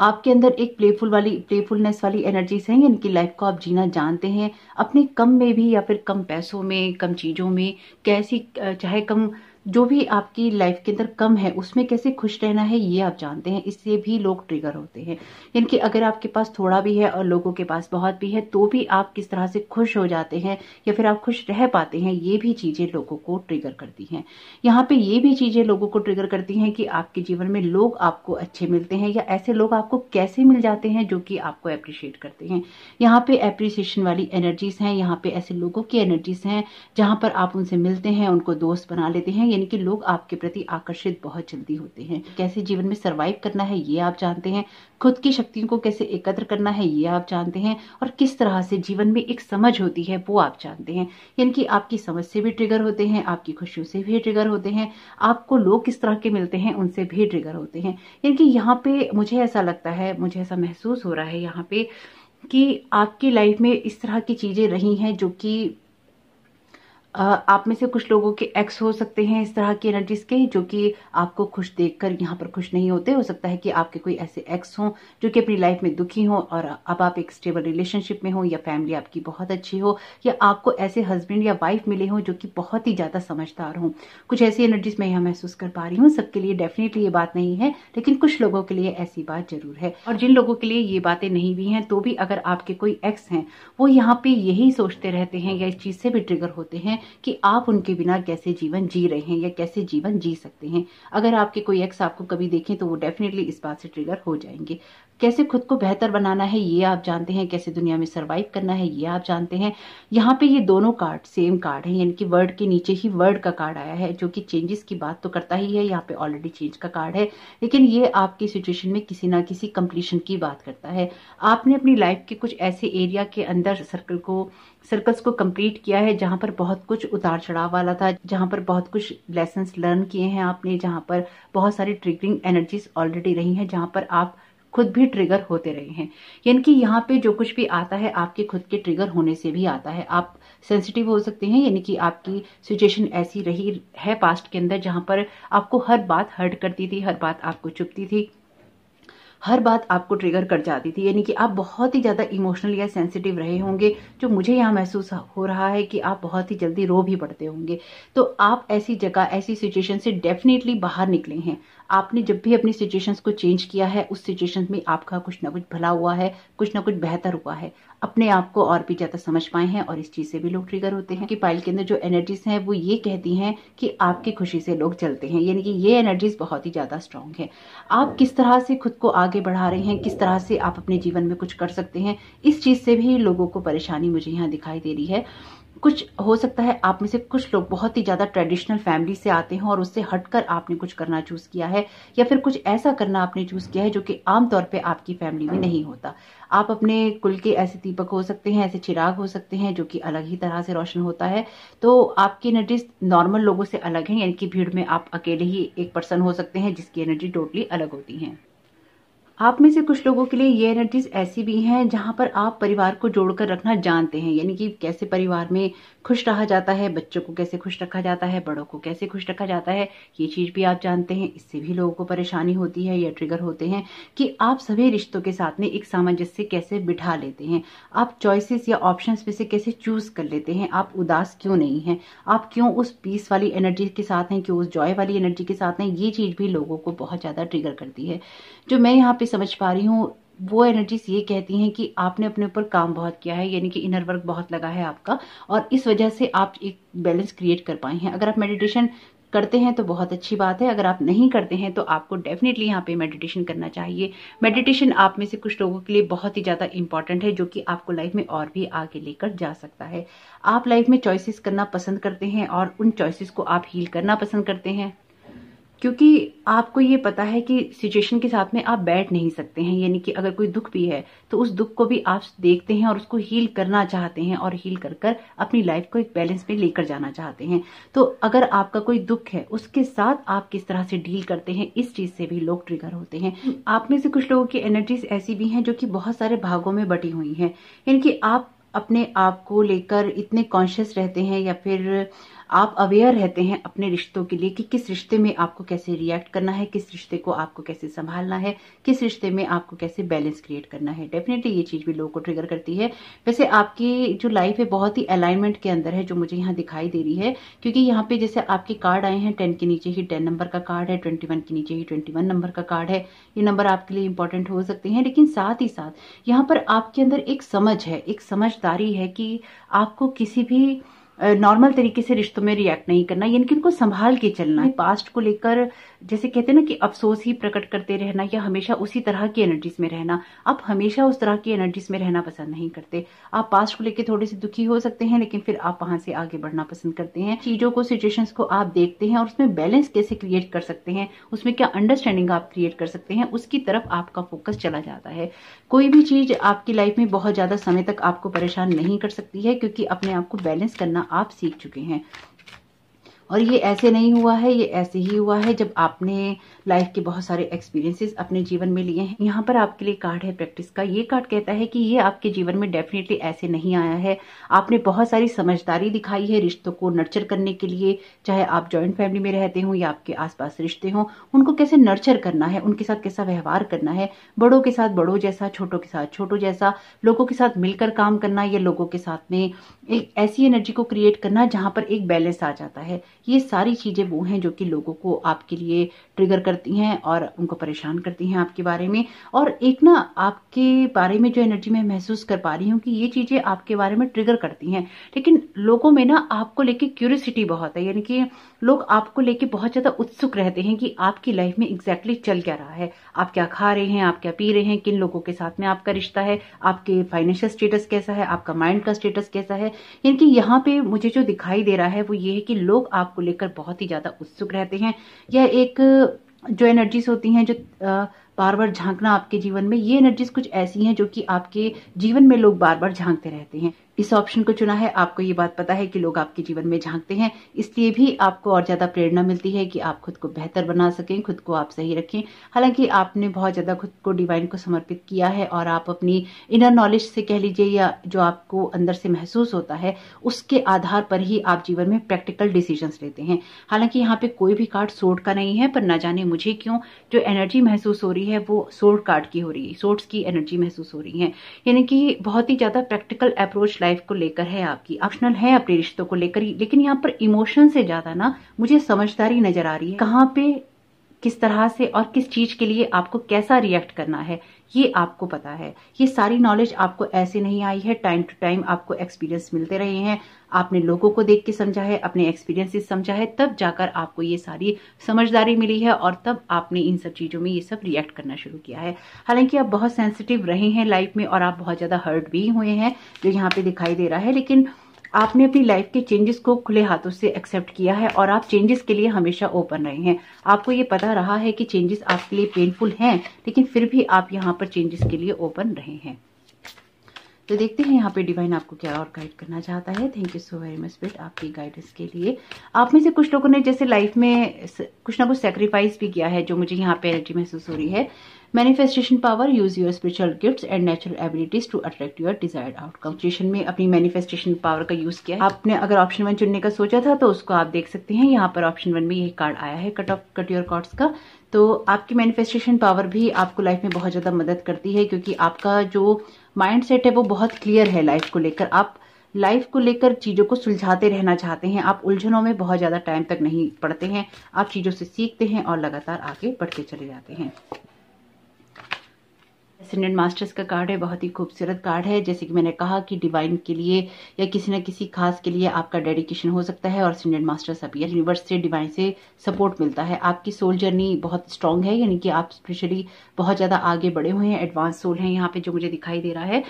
आपके अंदर एक प्लेफुल वाली प्लेफुलनेस वाली एनर्जीज हैं इनकी लाइफ को आप जीना जानते हैं अपने कम में भी या फिर कम पैसों में कम चीज़ों में कैसी चाहे कम जो भी आपकी लाइफ के अंदर कम है उसमें कैसे खुश रहना है ये आप जानते हैं इससे भी लोग ट्रिगर होते हैं यानी कि अगर आपके पास थोड़ा भी है और लोगों के पास बहुत भी है तो भी आप किस तरह से खुश हो जाते हैं या फिर आप खुश रह पाते हैं ये भी चीज़ें लोगों को ट्रिगर करती हैं यहाँ पे ये भी चीज़ें लोगों को ट्रिगर करती हैं कि आपके जीवन में लोग आपको अच्छे मिलते हैं या ऐसे लोग आपको कैसे मिल जाते हैं जो कि आपको अप्रिशिएट करते हैं यहाँ पे अप्रिसिएशन वाली एनर्जीज हैं यहाँ पे ऐसे लोगों की एनर्जीज हैं जहां पर आप उनसे मिलते हैं उनको दोस्त बना लेते हैं यानी कि लोग आपके प्रति आकर्षित बहुत जल्दी होते हैं कैसे जीवन में सर्वाइव करना है ये आप जानते हैं खुद की शक्तियों को कैसे एकत्र करना है ये आप जानते हैं और किस तरह से जीवन में एक समझ होती है वो आप जानते हैं यानी कि आपकी समझ से भी ट्रिगर होते हैं आपकी खुशियों से भी ट्रिगर होते हैं आपको लोग किस तरह के मिलते हैं उनसे भी ट्रिगर होते हैं यानी कि यहाँ पे मुझे ऐसा लगता है मुझे ऐसा महसूस हो रहा है यहाँ पे कि आपकी लाइफ में इस तरह की चीज़ें रही हैं जो कि आप में से कुछ लोगों के एक्स हो सकते हैं इस तरह की एनर्जीज के जो कि आपको खुश देखकर यहाँ पर खुश नहीं होते हो सकता है कि आपके कोई ऐसे एक्स हों जो कि अपनी लाइफ में दुखी हो और अब आप एक स्टेबल रिलेशनशिप में हो या फैमिली आपकी बहुत अच्छी हो या आपको ऐसे हस्बैंड या वाइफ मिले हों जो कि बहुत ही ज्यादा समझदार हों कुछ ऐसी एनर्जीज मैं यहाँ महसूस कर पा रही हूँ सबके लिए डेफिनेटली ये बात नहीं है लेकिन कुछ लोगों के लिए ऐसी बात जरूर है और जिन लोगों के लिए ये बातें नहीं भी हैं तो भी अगर आपके कोई एक्स हैं वो यहाँ पे यही सोचते रहते हैं या इस चीज से भी ट्रिगर होते हैं कि आप उनके बिना कैसे जीवन जी रहे हैं या कैसे जीवन जी सकते हैं अगर आपके कोई एक्स आपको कभी देखें तो वो डेफिनेटली इस बात से ट्रिगर हो जाएंगे कैसे खुद को बेहतर बनाना है ये आप जानते हैं कैसे दुनिया में सर्वाइव करना है ये आप जानते हैं यहाँ पे ये दोनों कार्ड सेम कार्ड है यानी कि वर्ड के नीचे ही वर्ड का कार्ड आया है जो कि चेंजेस की बात तो करता ही है यहाँ पे ऑलरेडी चेंज का कार्ड है लेकिन ये आपकी सिचुएशन में किसी ना किसी कंप्लीशन की बात करता है आपने अपनी लाइफ के कुछ ऐसे एरिया के अंदर सर्कल को सर्कल्स को कंप्लीट किया है जहाँ पर बहुत कुछ उतार चढ़ाव वाला था जहाँ पर बहुत कुछ लेसन लर्न किए हैं आपने जहाँ पर बहुत सारी ट्रिगरिंग एनर्जीज ऑलरेडी रही हैं जहाँ पर आप खुद भी ट्रिगर होते रहे हैं यानी कि यहाँ पे जो कुछ भी आता है आपके खुद के ट्रिगर होने से भी आता है आप सेंसिटिव हो सकते हैं यानी कि आपकी सिचुएशन ऐसी रही है पास्ट के अंदर जहाँ पर आपको हर बात हर्ट करती थी हर बात आपको चुपती थी हर बात आपको ट्रिगर कर जाती थी यानी कि आप बहुत ही ज़्यादा इमोशनल या सेंसिटिव रहे होंगे जो मुझे यहाँ महसूस हो रहा है कि आप बहुत ही जल्दी रो भी पड़ते होंगे तो आप ऐसी जगह ऐसी सिचुएशन से डेफिनेटली बाहर निकले हैं आपने जब भी अपनी सिचुएशंस को चेंज किया है उस सिचुएशन में आपका कुछ ना कुछ भला हुआ है कुछ ना कुछ बेहतर हुआ है अपने आप को और भी ज्यादा समझ पाए हैं और इस चीज से भी लोग ट्रिगर होते हैं कि पाइल के अंदर जो एनर्जीज हैं वो ये कहती हैं कि आपकी खुशी से लोग चलते हैं यानी कि ये एनर्जीज बहुत ही ज्यादा स्ट्रांग है आप किस तरह से खुद को आगे बढ़ा रहे हैं किस तरह से आप अपने जीवन में कुछ कर सकते हैं इस चीज से भी लोगों को परेशानी मुझे यहाँ दिखाई दे रही है कुछ हो सकता है आप में से कुछ लोग बहुत ही ज्यादा ट्रेडिशनल फैमिली से आते हैं और उससे हटकर आपने कुछ करना चूज किया है या फिर कुछ ऐसा करना आपने चूज किया है जो कि आमतौर पे आपकी फैमिली में नहीं होता आप अपने कुल के ऐसे दीपक हो सकते हैं ऐसे चिराग हो सकते हैं जो कि अलग ही तरह से रोशन होता है तो आपकी एनर्जी नॉर्मल लोगों से अलग है यानी कि भीड़ में आप अकेले ही एक पर्सन हो सकते हैं जिसकी एनर्जी टोटली अलग होती है आप में से कुछ लोगों के लिए ये एनर्जीज ऐसी भी हैं जहां पर आप परिवार को जोड़कर रखना जानते हैं यानी कि कैसे परिवार में खुश रहा जाता है बच्चों को कैसे खुश रखा जाता है बड़ों को कैसे खुश रखा जाता है ये चीज़ भी आप जानते हैं इससे भी लोगों को परेशानी होती है या ट्रिगर होते हैं कि आप सभी रिश्तों के साथ में एक सामंजस्य कैसे बिठा लेते हैं आप चॉइसेस या ऑप्शन में से कैसे चूज कर लेते हैं आप उदास क्यों नहीं है आप क्यों उस पीस वाली एनर्जी के साथ हैं क्यों उस जॉय वाली एनर्जी के साथ हैं ये चीज़ भी लोगों को बहुत ज़्यादा ट्रिगर करती है जो मैं यहाँ पे समझ पा रही हूँ वो एनर्जीज ये कहती हैं कि आपने अपने ऊपर काम बहुत किया है यानी कि इनर वर्क बहुत लगा है आपका और इस वजह से आप एक बैलेंस क्रिएट कर पाए हैं अगर आप मेडिटेशन करते हैं तो बहुत अच्छी बात है अगर आप नहीं करते हैं तो आपको डेफिनेटली यहाँ पे मेडिटेशन करना चाहिए मेडिटेशन आप में से कुछ लोगों के लिए बहुत ही ज़्यादा इंपॉर्टेंट है जो कि आपको लाइफ में और भी आगे लेकर जा सकता है आप लाइफ में चॉइसेस करना पसंद करते हैं और उन चॉइसेस को आप हील करना पसंद करते हैं क्योंकि आपको ये पता है कि सिचुएशन के साथ में आप बैठ नहीं सकते हैं यानी कि अगर कोई दुख भी है तो उस दुख को भी आप देखते हैं और उसको हील करना चाहते हैं और हील कर कर अपनी लाइफ को एक बैलेंस में लेकर जाना चाहते हैं तो अगर आपका कोई दुख है उसके साथ आप किस तरह से डील करते हैं इस चीज से भी लोग ट्रिगर होते हैं हम्म। आप में से कुछ लोगों की एनर्जीज ऐसी भी हैं जो कि बहुत सारे भागों में बटी हुई हैं यानी कि आप अपने आप को लेकर इतने कॉन्शियस रहते हैं या फिर आप अवेयर रहते हैं अपने रिश्तों के लिए कि किस रिश्ते में आपको कैसे रिएक्ट करना है किस रिश्ते को आपको कैसे संभालना है किस रिश्ते में आपको कैसे बैलेंस क्रिएट करना है डेफिनेटली ये चीज भी लोगों को ट्रिगर करती है वैसे आपकी जो लाइफ है बहुत ही अलाइनमेंट के अंदर है जो मुझे यहाँ दिखाई दे रही है क्योंकि यहाँ पे जैसे आपके कार्ड आए हैं टेन के नीचे ही टेन नंबर का कार्ड है ट्वेंटी के नीचे ही ट्वेंटी नंबर का कार्ड है ये नंबर आपके लिए इंपॉर्टेंट हो सकते हैं लेकिन साथ ही साथ यहाँ पर आपके अंदर एक समझ है एक समझदारी है कि आपको किसी भी नॉर्मल तरीके से रिश्तों में रिएक्ट नहीं करना यानी कि उनको संभाल के चलना है पास्ट को लेकर जैसे कहते हैं ना कि अफसोस ही प्रकट करते रहना या हमेशा उसी तरह की एनर्जीज में रहना आप हमेशा उस तरह की एनर्जीज में रहना पसंद नहीं करते आप पास्ट को लेकर थोड़े से दुखी हो सकते हैं लेकिन फिर आप वहां से आगे बढ़ना पसंद करते हैं चीजों को सिचुएशन को आप देखते हैं और उसमें बैलेंस कैसे क्रिएट कर सकते हैं उसमें क्या अंडरस्टैंडिंग आप क्रिएट कर सकते हैं उसकी तरफ आपका फोकस चला जाता है कोई भी चीज आपकी लाइफ में बहुत ज्यादा समय तक आपको परेशान नहीं कर सकती है क्योंकि अपने आप को बैलेंस करना आप सीख चुके हैं और ये ऐसे नहीं हुआ है ये ऐसे ही हुआ है जब आपने लाइफ के बहुत सारे एक्सपीरियंसेस अपने जीवन में लिए हैं यहाँ पर आपके लिए कार्ड है प्रैक्टिस का ये कार्ड कहता है कि ये आपके जीवन में डेफिनेटली ऐसे नहीं आया है आपने बहुत सारी समझदारी दिखाई है रिश्तों को नर्चर करने के लिए चाहे आप ज्वाइंट फैमिली में रहते हो या आपके आसपास रिश्ते हों उनको कैसे नर्चर करना है उनके साथ कैसा व्यवहार करना है बड़ों के साथ बड़ों जैसा छोटों के साथ छोटों जैसा लोगों के साथ मिलकर काम करना या लोगों के साथ में एक ऐसी एनर्जी को क्रिएट करना जहां पर एक बैलेंस आ जाता है ये सारी चीजें वो हैं जो कि लोगों को आपके लिए ट्रिगर कर करती हैं और उनको परेशान करती हैं आपके बारे में और एक ना आपके बारे में जो एनर्जी मैं महसूस कर पा रही हूँ कि ये चीजें आपके बारे में ट्रिगर करती हैं लेकिन लोगों में ना आपको लेके क्यूरियसिटी बहुत है यानी कि लोग आपको लेके बहुत ज्यादा उत्सुक रहते हैं कि आपकी लाइफ में एग्जैक्टली exactly चल क्या रहा है आप क्या खा रहे हैं आप क्या पी रहे हैं किन लोगों के साथ में आपका रिश्ता है आपके फाइनेंशियल स्टेटस कैसा है आपका माइंड का स्टेटस कैसा है यानी कि यहाँ पे मुझे जो दिखाई दे रहा है वो ये है कि लोग आपको लेकर बहुत ही ज्यादा उत्सुक रहते हैं यह एक जो एनर्जीज होती हैं जो बार बार झांकना आपके जीवन में ये एनर्जीज कुछ ऐसी हैं जो कि आपके जीवन में लोग बार बार झांकते रहते हैं इस ऑप्शन को चुना है आपको ये बात पता है कि लोग आपके जीवन में झांकते हैं इसलिए भी आपको और ज्यादा प्रेरणा मिलती है कि आप खुद को बेहतर बना सकें खुद को आप सही रखें हालांकि आपने बहुत ज्यादा खुद को डिवाइन को समर्पित किया है और आप अपनी इनर नॉलेज से कह लीजिए या जो आपको अंदर से महसूस होता है उसके आधार पर ही आप जीवन में प्रैक्टिकल डिसीजन लेते हैं हालांकि यहाँ पे कोई भी कार्ड सोर्ड का नहीं है पर ना जाने मुझे क्यों जो एनर्जी महसूस हो रही है वो सोड कार्ड की हो रही है सोर्ड्स की एनर्जी महसूस हो रही है यानी कि बहुत ही ज्यादा प्रैक्टिकल अप्रोच लाइफ को लेकर है आपकी ऑप्शनल है अपने रिश्तों को लेकर ही लेकिन यहाँ पर इमोशन से ज्यादा ना मुझे समझदारी नजर आ रही है कहाँ पे किस तरह से और किस चीज के लिए आपको कैसा रिएक्ट करना है ये आपको पता है ये सारी नॉलेज आपको ऐसे नहीं आई है टाइम टू टाइम आपको एक्सपीरियंस मिलते रहे हैं आपने लोगों को देख के समझा है अपने एक्सपीरियंसेस समझा है तब जाकर आपको ये सारी समझदारी मिली है और तब आपने इन सब चीज़ों में ये सब रिएक्ट करना शुरू किया है हालांकि आप बहुत सेंसिटिव रहे हैं लाइफ में और आप बहुत ज़्यादा हर्ट भी हुए हैं जो यहाँ पे दिखाई दे रहा है लेकिन आपने अपनी लाइफ के चेंजेस को खुले हाथों से एक्सेप्ट किया है और आप चेंजेस के लिए हमेशा ओपन रहे हैं आपको ये पता रहा है कि चेंजेस आपके लिए पेनफुल हैं लेकिन फिर भी आप यहाँ पर चेंजेस के लिए ओपन रहे हैं तो देखते हैं यहाँ पे डिवाइन आपको क्या और गाइड करना चाहता है thank you so very much बेट आपकी गाइडेंस के लिए आप में से कुछ लोगों ने जैसे लाइफ में कुछ ना कुछ सेक्रीफाइस भी किया है जो मुझे यहाँ पे एनर्जी महसूस हो रही है manifestation power use your spiritual gifts and natural abilities to attract your desired outcome situation में अपनी मैनिफेस्टेशन पावर का यूज किया आपने अगर ऑप्शन वन चुनने का सोचा था तो उसको आप देख सकते हैं यहाँ पर ऑप्शन वन में यही कार्ड आया है cut of cut your cards का तो आपकी मैनिफेस्टेशन पावर भी आपको लाइफ में बहुत ज़्यादा मदद करती है क्योंकि आपका जो माइंड सेट है वो बहुत क्लियर है लाइफ को लेकर आप लाइफ को लेकर चीज़ों को सुलझाते रहना चाहते हैं आप उलझनों में बहुत ज़्यादा टाइम तक नहीं पड़ते हैं आप चीज़ों से सीखते हैं और लगातार आगे बढ़ते चले जाते हैं एसेंडेंट मास्टर्स का कार्ड है बहुत ही खूबसूरत कार्ड है जैसे कि मैंने कहा कि डिवाइन के लिए या किसी न किसी खास के लिए आपका डेडिकेशन हो सकता है और एसेंडेंट मास्टर्स अभी यूनिवर्स से डिवाइन से सपोर्ट मिलता है आपकी सोल जर्नी बहुत स्ट्रांग है यानी कि आप स्पेशली बहुत ज़्यादा आगे बढ़े हुए हैं एडवांस सोल हैं यहाँ पे जो मुझे दिखाई दे रहा है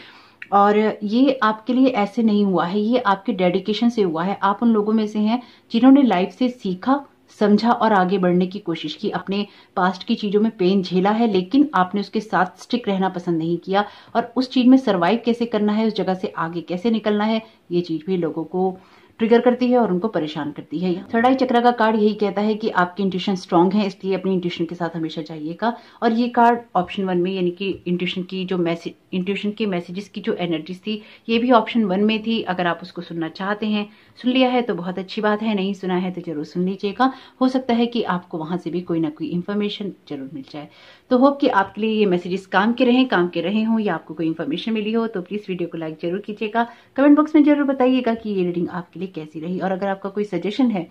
और ये आपके लिए ऐसे नहीं हुआ है ये आपके डेडिकेशन से हुआ है आप उन लोगों में से हैं जिन्होंने लाइफ से सीखा समझा और आगे बढ़ने की कोशिश की अपने पास्ट की चीजों में पेन झेला है लेकिन आपने उसके साथ स्टिक रहना पसंद नहीं किया और उस चीज में सर्वाइव कैसे करना है उस जगह से आगे कैसे निकलना है ये चीज भी लोगों को ट्रिगर करती है और उनको परेशान करती है थर्ड आई चक्र का कार्ड यही कहता है कि आपकी इंट्यूशन स्ट्रांग है इसलिए अपनी इंट्यूशन के साथ हमेशा जाइएगा और ये कार्ड ऑप्शन वन में यानी कि इंट्यूशन की जो मैसेज इंट्यूशन के मैसेजेस की जो एनर्जीज थी ये भी ऑप्शन वन में थी अगर आप उसको सुनना चाहते हैं सुन लिया है तो बहुत अच्छी बात है नहीं सुना है तो जरूर सुन लीजिएगा हो सकता है कि आपको वहां से भी कोई ना कोई इन्फॉर्मेशन जरूर मिल जाए तो होप कि आपके लिए ये मैसेजेस काम के रहें काम के रहे हों या आपको कोई इन्फॉर्मेशन मिली हो तो प्लीज़ वीडियो को लाइक जरूर कीजिएगा कमेंट बॉक्स में जरूर बताइएगा कि ये रीडिंग आपके लिए कैसी रही और अगर आपका कोई सजेशन है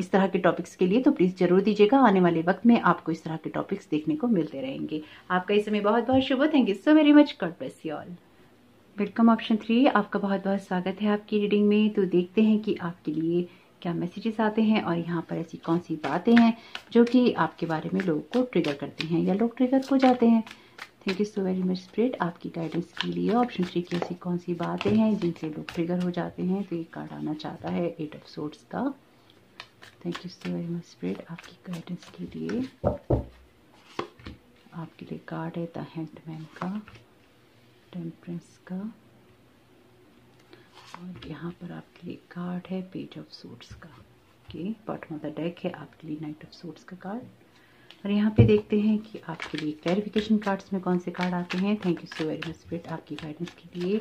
इस तरह के टॉपिक्स के लिए तो प्लीज़ जरूर दीजिएगा आने वाले वक्त में आपको इस तरह के टॉपिक्स देखने को मिलते रहेंगे आपका इस समय बहुत बहुत शुभ thank you so very much god bless you all welcome option three आपका बहुत बहुत स्वागत है आपकी रीडिंग में तो देखते हैं कि आपके लिए क्या मैसेजेस आते हैं और यहाँ पर ऐसी कौन सी बातें हैं जो कि आपके बारे में लोगों को ट्रिगर करती हैं या लोग ट्रिगर हो जाते हैं thank you so very much spirit आपकी गाइडेंस के लिए ऑप्शन थ्री की ऐसी कौन सी बातें हैं जिनसे लोग ट्रिगर हो जाते हैं तो ये कार्ड आना चाहता है एट ऑफ सोर्ट्स का thank you so very much spirit आपकी गाइडेंस के लिए आपके लिए कार्ड है द हैंडमैन का टेम्परेंस का और यहाँ पर आपके लिए कार्ड है पेज ऑफ सोर्ट्स का okay bottom of the deck है आपके लिए नाइट ऑफ सोर्ट्स का कार्ड और यहाँ पे देखते हैं कि आपके लिए क्लैरिफिकेशन कार्ड्स में कौन से कार्ड आते हैं thank you so very much spirit आपकी गाइडेंस के लिए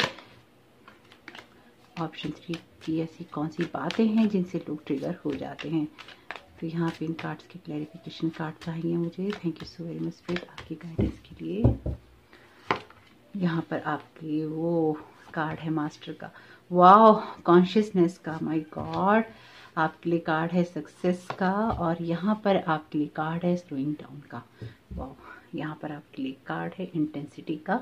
ऑप्शन थ्री की ऐसी कौन सी बातें हैं जिनसे लोग ट्रिगर हो जाते हैं तो यहाँ पे इन कार्ड्स के क्लैरिफिकेशन कार्ड चाहिए मुझे thank you so very much spirit आपकी गाइडेंस के लिए यहाँ पर आपके वो कार्ड है मास्टर का वाह कॉन्शियसनेस का माई गॉड आपके लिए कार्ड है सक्सेस का और यहाँ पर आपके लिए कार्ड है स्लोइंग डाउन का वाह यहाँ पर आपके लिए कार्ड है इंटेंसिटी का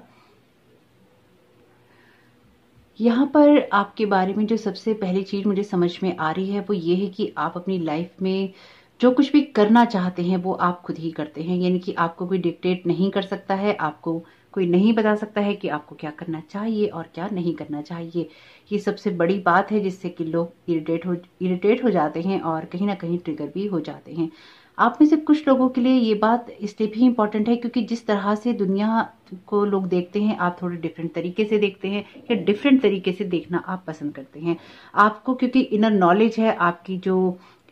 यहाँ पर आपके बारे में जो सबसे पहली चीज़ मुझे समझ में आ रही है वो ये है कि आप अपनी लाइफ में जो कुछ भी करना चाहते हैं वो आप खुद ही करते हैं यानी कि आपको कोई डिक्टेट नहीं कर सकता है आपको कोई नहीं बता सकता है कि आपको क्या करना चाहिए और क्या नहीं करना चाहिए ये सबसे बड़ी बात है जिससे कि लोग इरिटेट हो इरिटेट हो जाते हैं और कहीं ना कहीं ट्रिगर भी हो जाते हैं आप में से कुछ लोगों के लिए ये बात इसलिए भी इम्पॉर्टेंट है क्योंकि जिस तरह से दुनिया को लोग देखते हैं आप थोड़े डिफरेंट तरीके से देखते हैं या डिफरेंट तरीके से देखना आप पसंद करते हैं आपको क्योंकि इनर नॉलेज है आपकी जो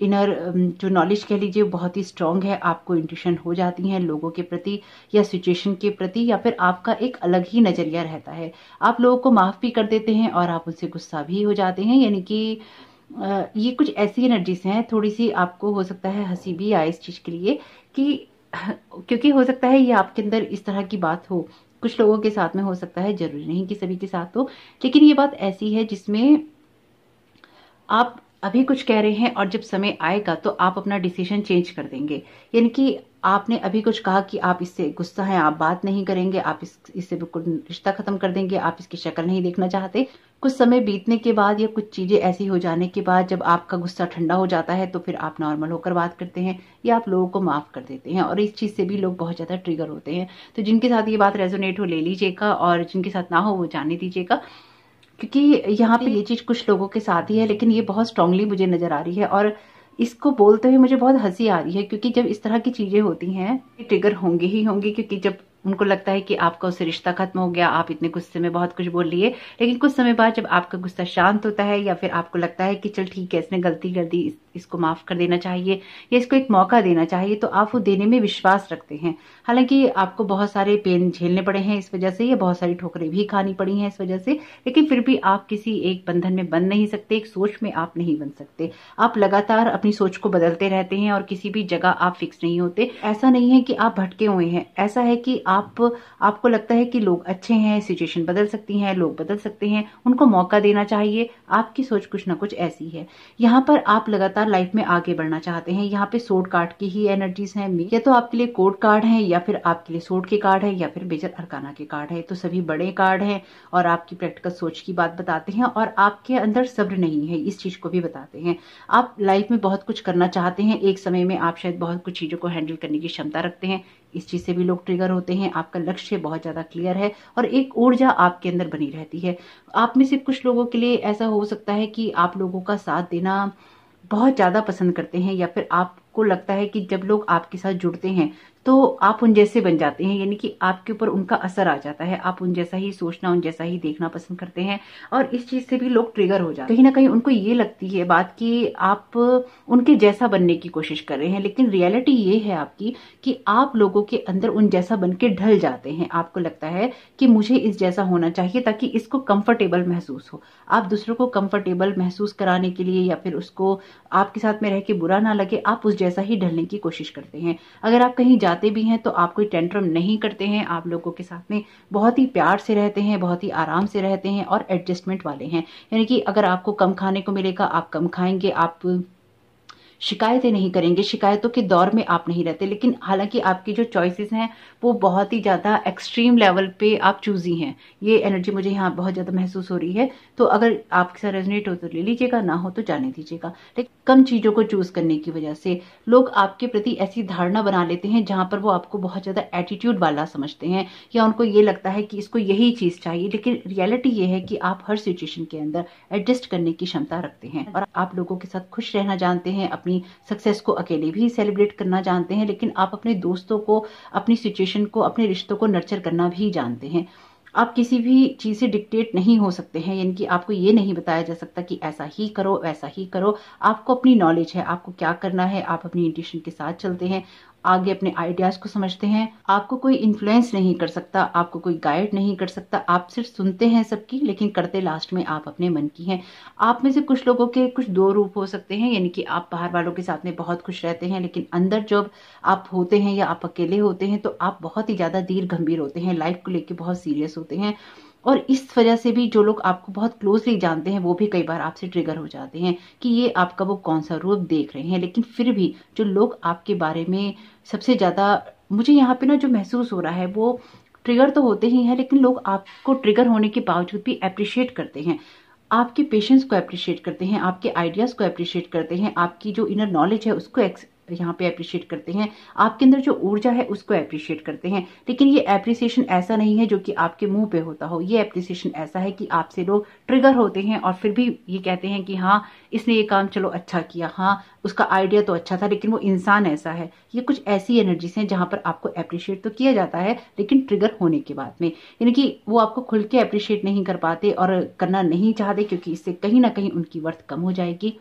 इनर um, जो नॉलेज कह लीजिए बहुत ही स्ट्रांग है आपको इंट्यूशन हो जाती है लोगों के प्रति या सिचुएशन के प्रति या फिर आपका एक अलग ही नज़रिया रहता है आप लोगों को माफ़ भी कर देते हैं और आप उनसे गुस्सा भी हो जाते हैं यानी कि ये कुछ ऐसी एनर्जीज हैं थोड़ी सी आपको हो सकता है हंसी भी आए इस चीज़ के लिए कि क्योंकि हो सकता है ये आपके अंदर इस तरह की बात हो कुछ लोगों के साथ में हो सकता है जरूरी नहीं कि सभी के साथ हो लेकिन ये बात ऐसी है जिसमें आप अभी कुछ कह रहे हैं और जब समय आएगा तो आप अपना डिसीजन चेंज कर देंगे यानी कि आपने अभी कुछ कहा कि आप इससे गुस्सा हैं आप बात नहीं करेंगे आप इस इससे बिल्कुल रिश्ता खत्म कर देंगे आप इसकी शक्ल नहीं देखना चाहते कुछ समय बीतने के बाद या कुछ चीजें ऐसी हो जाने के बाद जब आपका गुस्सा ठंडा हो जाता है तो फिर आप नॉर्मल होकर बात करते हैं या आप लोगों को माफ कर देते हैं और इस चीज से भी लोग बहुत ज्यादा ट्रिगर होते हैं तो जिनके साथ ये बात रेजोनेट हो ले लीजिएगा और जिनके साथ ना हो वो जाने दीजिएगा क्योंकि यहाँ पे ये चीज कुछ लोगों के साथ ही है लेकिन ये बहुत स्ट्रांगली मुझे नजर आ रही है और इसको बोलते हुए मुझे बहुत हंसी आ रही है क्योंकि जब इस तरह की चीजें होती हैं ट्रिगर होंगी ही होंगी क्योंकि जब उनको लगता है कि आपका उससे रिश्ता खत्म हो गया आप इतने गुस्से में बहुत कुछ बोल लिए लेकिन कुछ समय बाद जब आपका गुस्सा शांत होता है या फिर आपको लगता है कि चल ठीक है इसने गलती कर दी इसको माफ कर देना चाहिए या इसको एक मौका देना चाहिए तो आप वो देने में विश्वास रखते हैं हालांकि आपको बहुत सारे पेन झेलने पड़े हैं इस वजह से या बहुत सारी ठोकरें भी खानी पड़ी हैं इस वजह से लेकिन फिर भी आप किसी एक बंधन में बन नहीं सकते एक सोच में आप नहीं बन सकते आप लगातार अपनी सोच को बदलते रहते हैं और किसी भी जगह आप फिक्स नहीं होते ऐसा नहीं है कि आप भटके हुए हैं ऐसा है कि आप आप आपको लगता है कि लोग अच्छे हैं सिचुएशन बदल सकती हैं लोग बदल सकते हैं उनको मौका देना चाहिए आपकी सोच कुछ ना कुछ ऐसी है यहाँ पर आप लगातार लाइफ में आगे बढ़ना चाहते हैं यहाँ पे सोट कार्ड की ही एनर्जीज है या तो आपके लिए कोड कार्ड है या फिर आपके लिए सोट के कार्ड है या फिर बेजर अरकाना के कार्ड है तो सभी बड़े कार्ड है और आपकी प्रैक्टिकल सोच की बात बताते हैं और आपके अंदर सब्र नहीं है इस चीज को भी बताते हैं आप लाइफ में बहुत कुछ करना चाहते हैं एक समय में आप शायद बहुत कुछ चीजों को हैंडल करने की क्षमता रखते हैं इस चीज़ से भी लोग ट्रिगर होते हैं आपका लक्ष्य बहुत ज़्यादा क्लियर है और एक ऊर्जा आपके अंदर बनी रहती है आप में से कुछ लोगों के लिए ऐसा हो सकता है कि आप लोगों का साथ देना बहुत ज़्यादा पसंद करते हैं या फिर आपको लगता है कि जब लोग आपके साथ जुड़ते हैं तो आप उन जैसे बन जाते हैं यानी कि आपके ऊपर उनका असर आ जाता है आप उन जैसा ही सोचना उन जैसा ही देखना पसंद करते हैं और इस चीज से भी लोग ट्रिगर हो जाते हैं कहीं ना कहीं उनको ये लगती है बात कि आप उनके जैसा बनने की कोशिश कर रहे हैं लेकिन रियलिटी ये है आपकी कि आप लोगों के अंदर उन जैसा बन ढल जाते हैं आपको लगता है कि मुझे इस जैसा होना चाहिए ताकि इसको कंफर्टेबल महसूस हो आप दूसरों को कंफर्टेबल महसूस कराने के लिए या फिर उसको आपके साथ में रह के बुरा ना लगे आप उस जैसा ही ढलने की कोशिश करते हैं अगर आप कहीं जाते जाते भी हैं तो आप कोई टेंट्रम नहीं करते हैं आप लोगों के साथ में बहुत ही प्यार से रहते हैं बहुत ही आराम से रहते हैं और एडजस्टमेंट वाले हैं यानी कि अगर आपको कम खाने को मिलेगा आप कम खाएंगे आप शिकायतें नहीं करेंगे शिकायतों के दौर में आप नहीं रहते लेकिन हालांकि आपकी जो चॉइसेस हैं वो बहुत ही ज़्यादा एक्सट्रीम लेवल पे आप चूजी हैं ये एनर्जी मुझे यहाँ बहुत ज़्यादा महसूस हो रही है तो अगर आपके साथ रेजोनेट हो तो ले लीजिएगा ना हो तो जाने दीजिएगा लेकिन कम चीज़ों को चूज करने की वजह से लोग आपके प्रति ऐसी धारणा बना लेते हैं जहां पर वो आपको बहुत ज़्यादा एटीट्यूड वाला समझते हैं या उनको ये लगता है कि इसको यही चीज़ चाहिए लेकिन रियलिटी ये है कि आप हर सिचुएशन के अंदर एडजस्ट करने की क्षमता रखते हैं और आप लोगों के साथ खुश रहना जानते हैं अपनी सक्सेस को अकेले भी सेलिब्रेट करना जानते हैं लेकिन आप अपने दोस्तों को अपनी सिचुएशन को अपने रिश्तों को नर्चर करना भी जानते हैं आप किसी भी चीज़ से डिक्टेट नहीं हो सकते हैं यानी कि आपको ये नहीं बताया जा सकता कि ऐसा ही करो वैसा ही करो आपको अपनी नॉलेज है आपको क्या करना है आप अपनी इंटेशन के साथ चलते हैं आगे अपने आइडियाज को समझते हैं आपको कोई इन्फ्लुएंस नहीं कर सकता आपको कोई गाइड नहीं कर सकता आप सिर्फ सुनते हैं सबकी लेकिन करते लास्ट में आप अपने मन की हैं आप में से कुछ लोगों के कुछ दो रूप हो सकते हैं यानी कि आप बाहर वालों के साथ में बहुत खुश रहते हैं लेकिन अंदर जब आप होते हैं या आप अकेले होते हैं तो आप बहुत ही ज़्यादा धीर गंभीर होते हैं लाइफ को लेकर बहुत सीरियस होते हैं और इस वजह से भी जो लोग आपको बहुत क्लोजली जानते हैं वो भी कई बार आपसे ट्रिगर हो जाते हैं कि ये आपका वो कौन सा रूप देख रहे हैं लेकिन फिर भी जो लोग आपके बारे में सबसे ज़्यादा मुझे यहाँ पे ना जो महसूस हो रहा है वो ट्रिगर तो होते ही हैं लेकिन लोग आपको ट्रिगर होने के बावजूद भी अप्रिशिएट करते हैं आपके पेशेंस को अप्रिशिएट करते हैं आपके आइडियाज़ को अप्रिशिएट करते हैं आपकी जो इनर नॉलेज है उसको यहाँ पे अप्रिशिएट करते हैं आपके अंदर जो ऊर्जा है उसको अप्रिशिएट करते हैं लेकिन ये अप्रिसिएशन ऐसा नहीं है जो कि आपके मुंह पे होता हो ये अप्रिसिएशन ऐसा है कि आपसे लोग ट्रिगर होते हैं और फिर भी ये कहते हैं कि हाँ इसने ये काम चलो अच्छा किया हाँ उसका आइडिया तो अच्छा था लेकिन वो इंसान ऐसा है ये कुछ ऐसी एनर्जीज हैं जहां पर आपको अप्रिशिएट तो किया जाता है लेकिन ट्रिगर होने के बाद में यानी कि वो आपको खुल के अप्रिशिएट नहीं कर पाते और करना नहीं चाहते क्योंकि इससे कहीं ना कहीं उनकी वर्थ कम हो जाएगी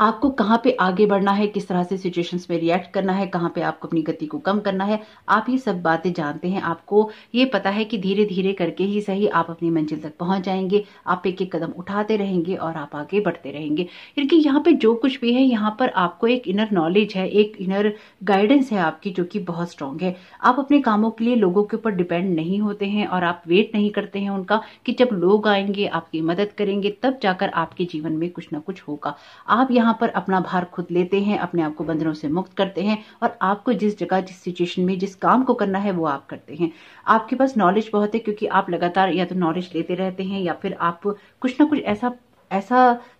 आपको कहाँ पे आगे बढ़ना है किस तरह से सिचुएशंस में रिएक्ट करना है कहाँ पे आपको अपनी गति को कम करना है आप ये सब बातें जानते हैं आपको ये पता है कि धीरे धीरे करके ही सही आप अपनी मंजिल तक पहुंच जाएंगे आप एक एक कदम उठाते रहेंगे और आप आगे बढ़ते रहेंगे क्योंकि यहाँ पे जो कुछ भी है यहाँ पर आपको एक इनर नॉलेज है एक इनर गाइडेंस है आपकी जो कि बहुत स्ट्रांग है आप अपने कामों के लिए लोगों के ऊपर डिपेंड नहीं होते हैं और आप वेट नहीं करते हैं उनका कि जब लोग आएंगे आपकी मदद करेंगे तब जाकर आपके जीवन में कुछ ना कुछ होगा आप यहाँ यहाँ पर अपना भार खुद लेते हैं अपने आप को बंधनों से मुक्त करते हैं और आपको जिस जगह जिस सिचुएशन में जिस काम को करना है वो आप करते हैं आपके पास नॉलेज बहुत है क्योंकि आप लगातार या तो नॉलेज लेते रहते हैं या फिर आप कुछ ना कुछ ऐसा ऐसा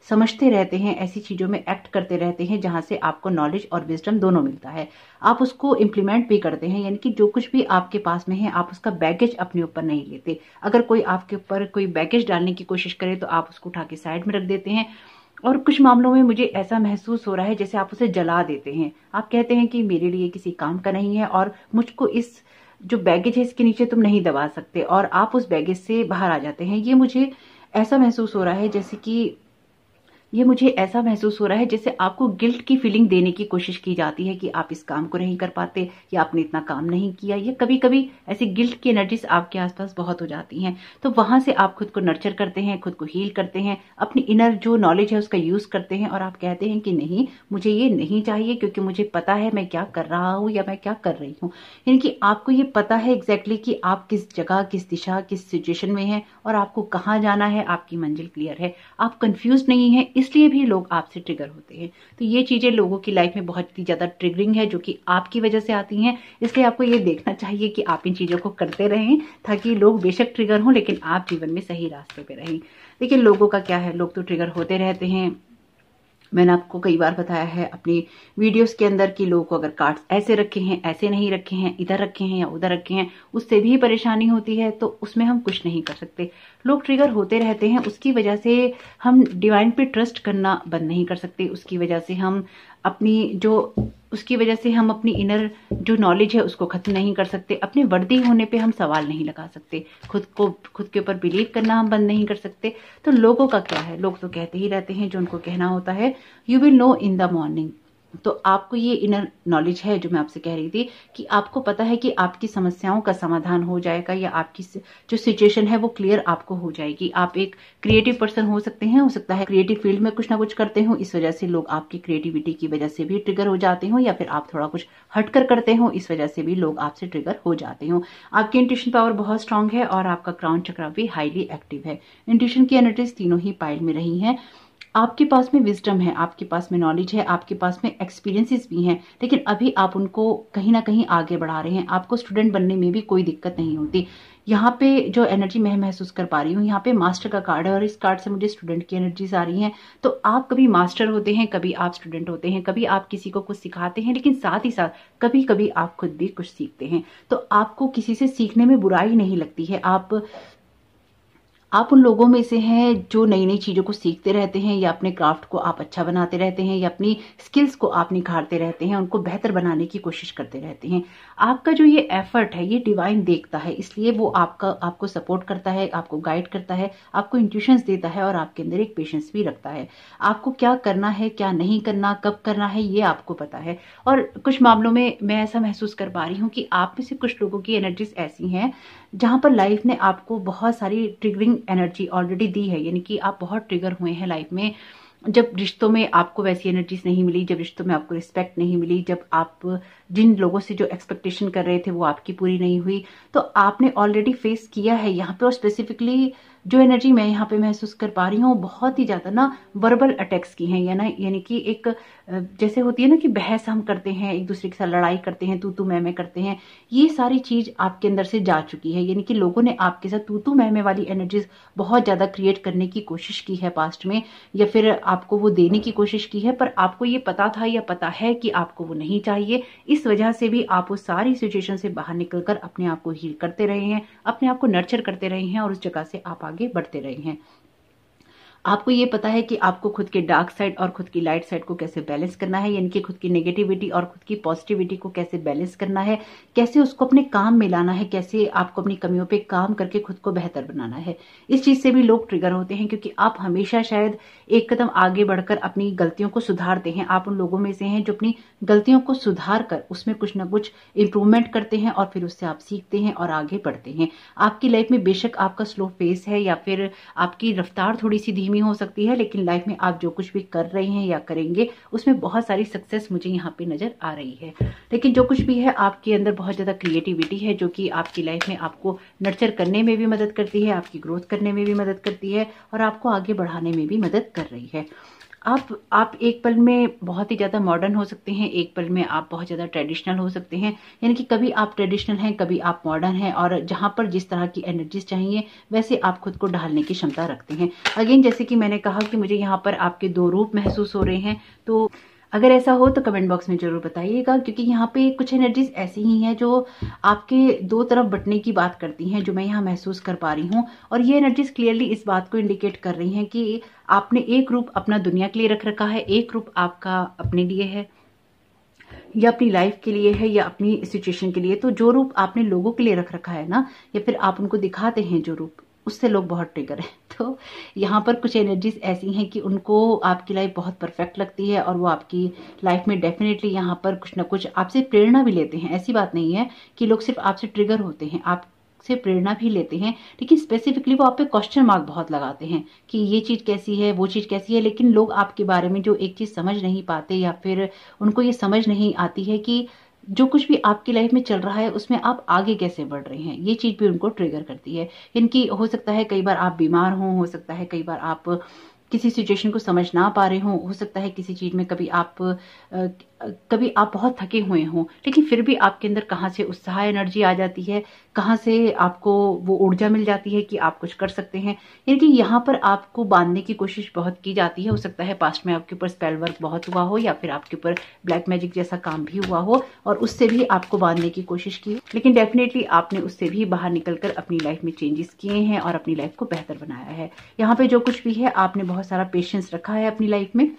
समझते रहते हैं ऐसी चीज़ों में एक्ट करते रहते हैं जहाँ से आपको नॉलेज और विजडम दोनों मिलता है आप उसको इम्प्लीमेंट भी करते हैं यानी कि जो कुछ भी आपके पास में है आप उसका बैगेज अपने ऊपर नहीं लेते अगर कोई आपके ऊपर कोई बैगेज डालने की कोशिश करे तो आप उसको उठा के साइड में रख देते हैं और कुछ मामलों में मुझे ऐसा महसूस हो रहा है जैसे आप उसे जला देते हैं आप कहते हैं कि मेरे लिए किसी काम का नहीं है और मुझको इस जो बैगेज है इसके नीचे तुम नहीं दबा सकते और आप उस बैगेज से बाहर आ जाते हैं ये मुझे ऐसा महसूस हो रहा है जैसे कि ये मुझे ऐसा महसूस हो रहा है जैसे आपको गिल्ट की फीलिंग देने की कोशिश की जाती है कि आप इस काम को नहीं कर पाते या आपने इतना काम नहीं किया या कभी कभी ऐसी गिल्ट की एनर्जीज आपके आसपास बहुत हो जाती हैं तो वहां से आप खुद को नर्चर करते हैं खुद को हील करते हैं अपनी इनर जो नॉलेज है उसका यूज करते हैं और आप कहते हैं कि नहीं मुझे ये नहीं चाहिए क्योंकि मुझे पता है मैं क्या कर रहा हूँ या मैं क्या कर रही हूँ यानी कि आपको ये पता है एग्जैक्टली कि आप किस जगह किस दिशा किस सिचुएशन में है और आपको कहाँ जाना है आपकी मंजिल क्लियर है आप कंफ्यूज नहीं है इसलिए भी लोग आपसे ट्रिगर होते हैं तो ये चीज़ें लोगों की लाइफ में बहुत ही ज़्यादा ट्रिगरिंग है जो कि आपकी वजह से आती हैं इसलिए आपको ये देखना चाहिए कि आप इन चीज़ों को करते रहें ताकि लोग बेशक ट्रिगर हों लेकिन आप जीवन में सही रास्ते पर रहें देखिए लोगों का क्या है लोग तो ट्रिगर होते रहते हैं मैंने आपको कई बार बताया है अपनी वीडियोस के अंदर कि लोगों को अगर कार्ड्स ऐसे रखे हैं ऐसे नहीं रखे हैं इधर रखे हैं या उधर रखे हैं उससे भी परेशानी होती है तो उसमें हम कुछ नहीं कर सकते लोग ट्रिगर होते रहते हैं उसकी वजह से हम डिवाइन पे ट्रस्ट करना बंद नहीं कर सकते उसकी वजह से हम अपनी जो उसकी वजह से हम अपनी इनर जो नॉलेज है उसको ख़त्म नहीं कर सकते अपने वर्दी होने पे हम सवाल नहीं लगा सकते खुद को खुद के ऊपर बिलीव करना हम बंद नहीं कर सकते तो लोगों का क्या है लोग तो कहते ही रहते हैं जो उनको कहना होता है you will know in the morning तो आपको ये इनर नॉलेज है जो मैं आपसे कह रही थी कि आपको पता है कि आपकी समस्याओं का समाधान हो जाएगा या आपकी जो सिचुएशन है वो क्लियर आपको हो जाएगी आप एक क्रिएटिव पर्सन हो सकते हैं हो सकता है क्रिएटिव फील्ड में कुछ ना कुछ करते हो इस वजह से लोग आपकी क्रिएटिविटी की वजह से भी ट्रिगर हो जाते हो या फिर आप थोड़ा कुछ हटकर करते हो इस वजह से भी लोग आपसे ट्रिगर हो जाते हो आपकी इंट्यूशन पावर बहुत स्ट्रांग है और आपका क्राउन चक्र भी हाईली एक्टिव है इंट्यूशन की एनर्जीज तीनों ही पाइल में रही है आपके पास में विजडम है आपके पास में नॉलेज है आपके पास में एक्सपीरियंसेस भी हैं लेकिन अभी आप उनको कहीं ना कहीं आगे बढ़ा रहे हैं आपको स्टूडेंट बनने में भी कोई दिक्कत नहीं होती यहाँ पे जो एनर्जी मैं महसूस कर पा रही हूँ यहाँ पे मास्टर का कार्ड है और इस कार्ड से मुझे स्टूडेंट की एनर्जीज आ रही हैं तो आप कभी मास्टर होते हैं कभी आप स्टूडेंट होते हैं कभी आप किसी को कुछ सिखाते हैं लेकिन साथ ही साथ कभी कभी आप खुद भी कुछ सीखते हैं तो आपको किसी से सीखने में बुराई नहीं लगती है आप आप उन लोगों में से हैं जो नई नई चीज़ों को सीखते रहते हैं या अपने क्राफ्ट को आप अच्छा बनाते रहते हैं या अपनी स्किल्स को आप निखारते रहते हैं उनको बेहतर बनाने की कोशिश करते रहते हैं आपका जो ये एफर्ट है ये डिवाइन देखता है इसलिए वो आपका आपको सपोर्ट करता है आपको गाइड करता है आपको इंट्यूशन देता है और आपके अंदर एक पेशेंस भी रखता है आपको क्या करना है क्या नहीं करना कब करना है ये आपको पता है और कुछ मामलों में मैं ऐसा महसूस कर पा रही हूँ कि आप में से कुछ लोगों की एनर्जीज ऐसी हैं जहां पर लाइफ ने आपको बहुत सारी ट्रिगरिंग एनर्जी ऑलरेडी दी है यानी कि आप बहुत ट्रिगर हुए हैं लाइफ में जब रिश्तों में आपको वैसी एनर्जीज नहीं मिली जब रिश्तों में आपको रिस्पेक्ट नहीं मिली जब आप जिन लोगों से जो एक्सपेक्टेशन कर रहे थे वो आपकी पूरी नहीं हुई तो आपने ऑलरेडी फेस किया है यहाँ पर स्पेसिफिकली जो एनर्जी मैं यहाँ पे महसूस कर पा रही हूँ बहुत ही ज़्यादा ना वर्बल अटैक्स की हैं या ना यानी कि एक जैसे होती है ना कि बहस हम करते हैं एक दूसरे के साथ लड़ाई करते हैं तू तू मैं मैं करते हैं ये सारी चीज़ आपके अंदर से जा चुकी है यानी कि लोगों ने आपके साथ तू तू मैं मैं वाली एनर्जीज बहुत ज़्यादा क्रिएट करने की कोशिश की है पास्ट में या फिर आपको वो देने की कोशिश की है पर आपको ये पता था या पता है कि आपको वो नहीं चाहिए इस वजह से भी आप उस सारी सिचुएशन से बाहर निकलकर अपने आप को हील करते रहे हैं अपने आप को नर्चर करते रहे हैं और उस जगह से आप आगे बढ़ते रहे हैं आपको ये पता है कि आपको खुद के डार्क साइड और खुद की लाइट साइड को कैसे बैलेंस करना है यानी कि खुद की नेगेटिविटी और खुद की पॉजिटिविटी को कैसे बैलेंस करना है कैसे उसको अपने काम में लाना है कैसे आपको अपनी कमियों पे काम करके खुद को बेहतर बनाना है इस चीज से भी लोग ट्रिगर होते हैं क्योंकि आप हमेशा शायद एक कदम आगे बढ़कर अपनी गलतियों को सुधारते हैं आप उन लोगों में से हैं जो अपनी गलतियों को सुधार कर उसमें कुछ ना कुछ इंप्रूवमेंट करते हैं और फिर उससे आप सीखते हैं और आगे बढ़ते हैं आपकी लाइफ में बेशक आपका स्लो फेस है या फिर आपकी रफ्तार थोड़ी सी धीमी धीमी हो सकती है लेकिन लाइफ में आप जो कुछ भी कर रहे हैं या करेंगे उसमें बहुत सारी सक्सेस मुझे यहाँ पे नज़र आ रही है लेकिन जो कुछ भी है आपके अंदर बहुत ज़्यादा क्रिएटिविटी है जो कि आपकी लाइफ में आपको नर्चर करने में भी मदद करती है आपकी ग्रोथ करने में भी मदद करती है और आपको आगे बढ़ाने में भी मदद कर रही है आप आप एक पल में बहुत ही ज़्यादा मॉडर्न हो सकते हैं एक पल में आप बहुत ज़्यादा ट्रेडिशनल हो सकते हैं यानी कि कभी आप ट्रेडिशनल हैं कभी आप मॉडर्न हैं और जहाँ पर जिस तरह की एनर्जीज चाहिए वैसे आप खुद को ढालने की क्षमता रखते हैं अगेन जैसे कि मैंने कहा कि मुझे यहाँ पर आपके दो रूप महसूस हो रहे हैं तो अगर ऐसा हो तो कमेंट बॉक्स में जरूर बताइएगा क्योंकि यहाँ पे कुछ एनर्जीज ऐसी ही हैं जो आपके दो तरफ बटने की बात करती हैं जो मैं यहाँ महसूस कर पा रही हूँ और ये एनर्जीज क्लियरली इस बात को इंडिकेट कर रही हैं कि आपने एक रूप अपना दुनिया के लिए रख रखा है एक रूप आपका अपने लिए है या अपनी लाइफ के लिए है या अपनी सिचुएशन के लिए तो जो रूप आपने लोगों के लिए रख रखा है ना या फिर आप उनको दिखाते हैं जो रूप उससे लोग बहुत टिगर हैं तो यहाँ पर कुछ एनर्जीज ऐसी हैं कि उनको आपकी लाइफ बहुत परफेक्ट लगती है और वो आपकी लाइफ में डेफिनेटली यहाँ पर कुछ ना कुछ आपसे प्रेरणा भी लेते हैं ऐसी बात नहीं है कि लोग सिर्फ आपसे ट्रिगर होते हैं आप से प्रेरणा भी लेते हैं लेकिन स्पेसिफिकली वो आप पे क्वेश्चन मार्क बहुत लगाते हैं कि ये चीज़ कैसी है वो चीज़ कैसी है लेकिन लोग आपके बारे में जो एक चीज़ समझ नहीं पाते या फिर उनको ये समझ नहीं आती है कि जो कुछ भी आपकी लाइफ में चल रहा है उसमें आप आगे कैसे बढ़ रहे हैं ये चीज़ भी उनको ट्रिगर करती है इनकी हो सकता है कई बार आप बीमार हों हो सकता है कई बार आप किसी सिचुएशन को समझ ना पा रहे हो हो सकता है किसी चीज में कभी आप कभी आप बहुत थके हुए हों लेकिन फिर भी आपके अंदर कहाँ से उत्साह एनर्जी आ जाती है कहाँ से आपको वो ऊर्जा मिल जाती है कि आप कुछ कर सकते हैं यानी कि यहाँ पर आपको बांधने की कोशिश बहुत की जाती है हो सकता है पास्ट में आपके ऊपर स्पेल वर्क बहुत हुआ हो या फिर आपके ऊपर ब्लैक मैजिक जैसा काम भी हुआ हो और उससे भी आपको बांधने की कोशिश की लेकिन डेफिनेटली आपने उससे भी बाहर कर अपनी लाइफ में चेंजेस किए हैं और अपनी लाइफ को बेहतर बनाया है यहाँ पे जो कुछ भी है आपने बहुत सारा पेशेंस रखा है अपनी लाइफ में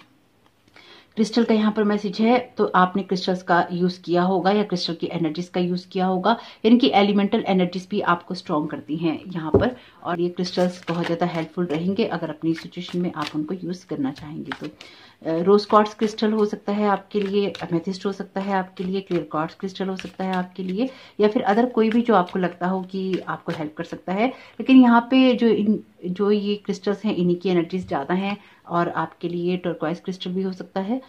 क्रिस्टल का यहाँ पर मैसेज है तो आपने क्रिस्टल्स का यूज किया होगा या क्रिस्टल की एनर्जीज का यूज किया होगा यानी कि एलिमेंटल एनर्जीज भी आपको स्ट्रॉन्ग करती हैं यहाँ पर और ये क्रिस्टल्स बहुत ज़्यादा हेल्पफुल रहेंगे अगर अपनी सिचुएशन में आप उनको यूज करना चाहेंगे तो रोज कॉर्ड्स क्रिस्टल हो सकता है आपके लिए अमेथिस्ट हो सकता है आपके लिए क्लियर कॉर्ड्स क्रिस्टल हो सकता है आपके लिए या फिर अदर कोई भी जो आपको लगता हो कि आपको हेल्प कर सकता है लेकिन यहाँ पे जो इन जो ये क्रिस्टल्स हैं इन्हीं की एनर्जीज ज़्यादा हैं और आपके लिए टर्कवाइज क्रिस्टल भी हो सकता है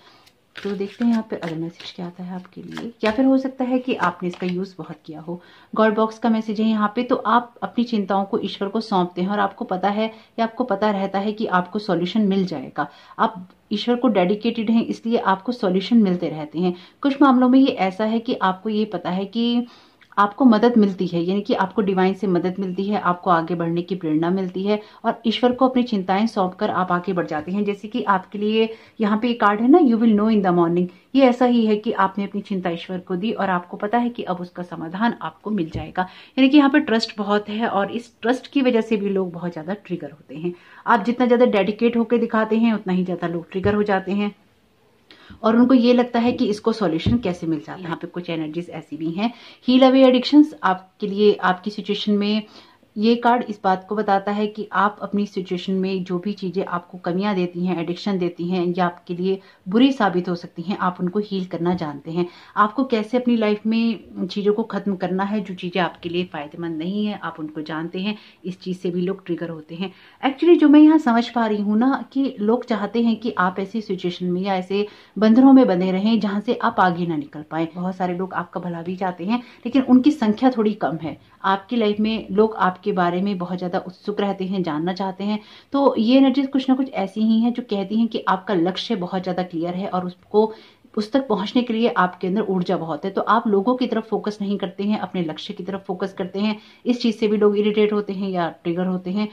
तो देखते हैं यहाँ पर अगर मैसेज क्या आता है आपके लिए या फिर हो सकता है कि आपने इसका यूज़ बहुत किया हो गॉड बॉक्स का मैसेज है यहाँ पे तो आप अपनी चिंताओं को ईश्वर को सौंपते हैं और आपको पता है या आपको पता रहता है कि आपको सॉल्यूशन मिल जाएगा आप ईश्वर को डेडिकेटेड हैं इसलिए आपको सॉल्यूशन मिलते रहते हैं कुछ मामलों में ये ऐसा है कि आपको ये पता है कि आपको मदद मिलती है यानी कि आपको डिवाइन से मदद मिलती है आपको आगे बढ़ने की प्रेरणा मिलती है और ईश्वर को अपनी चिंताएं सौंप कर आप आगे बढ़ जाते हैं जैसे कि आपके लिए यहाँ पे कार्ड है ना you will know in the morning ये ऐसा ही है कि आपने अपनी चिंता ईश्वर को दी और आपको पता है कि अब उसका समाधान आपको मिल जाएगा यानी कि यहाँ पे ट्रस्ट बहुत है और इस ट्रस्ट की वजह से भी लोग बहुत ज्यादा ट्रिगर होते हैं आप जितना ज्यादा डेडिकेट होकर दिखाते हैं उतना ही ज्यादा लोग ट्रिगर हो जाते हैं और उनको ये लगता है कि इसको सॉल्यूशन कैसे मिल जाता है यहाँ पे कुछ एनर्जीज ऐसी भी हैं हील अवे एडिक्शंस आपके लिए आपकी सिचुएशन में ये कार्ड इस बात को बताता है कि आप अपनी सिचुएशन में जो भी चीज़ें आपको कमियां देती हैं एडिक्शन देती हैं या आपके लिए बुरी साबित हो सकती हैं आप उनको हील करना जानते हैं आपको कैसे अपनी लाइफ में चीज़ों को ख़त्म करना है जो चीज़ें आपके लिए फ़ायदेमंद नहीं है आप उनको जानते हैं इस चीज़ से भी लोग ट्रिगर होते हैं एक्चुअली जो मैं यहाँ समझ पा रही हूँ ना कि लोग चाहते हैं कि आप ऐसी सिचुएशन में या ऐसे बंधनों में बने रहें जहां से आप आगे ना निकल पाए बहुत सारे लोग आपका भला भी चाहते हैं लेकिन उनकी संख्या थोड़ी कम है आपकी लाइफ में लोग आप आपके बारे में बहुत ज़्यादा उत्सुक रहते हैं जानना चाहते हैं तो ये एनर्जीज कुछ ना कुछ ऐसी ही हैं जो कहती हैं कि आपका लक्ष्य बहुत ज़्यादा क्लियर है और उसको उस तक पहुंचने के लिए आपके अंदर ऊर्जा बहुत है तो आप लोगों की तरफ फोकस नहीं करते हैं अपने लक्ष्य की तरफ फोकस करते हैं इस चीज़ से भी लोग इरिटेट होते हैं या ट्रिगर होते हैं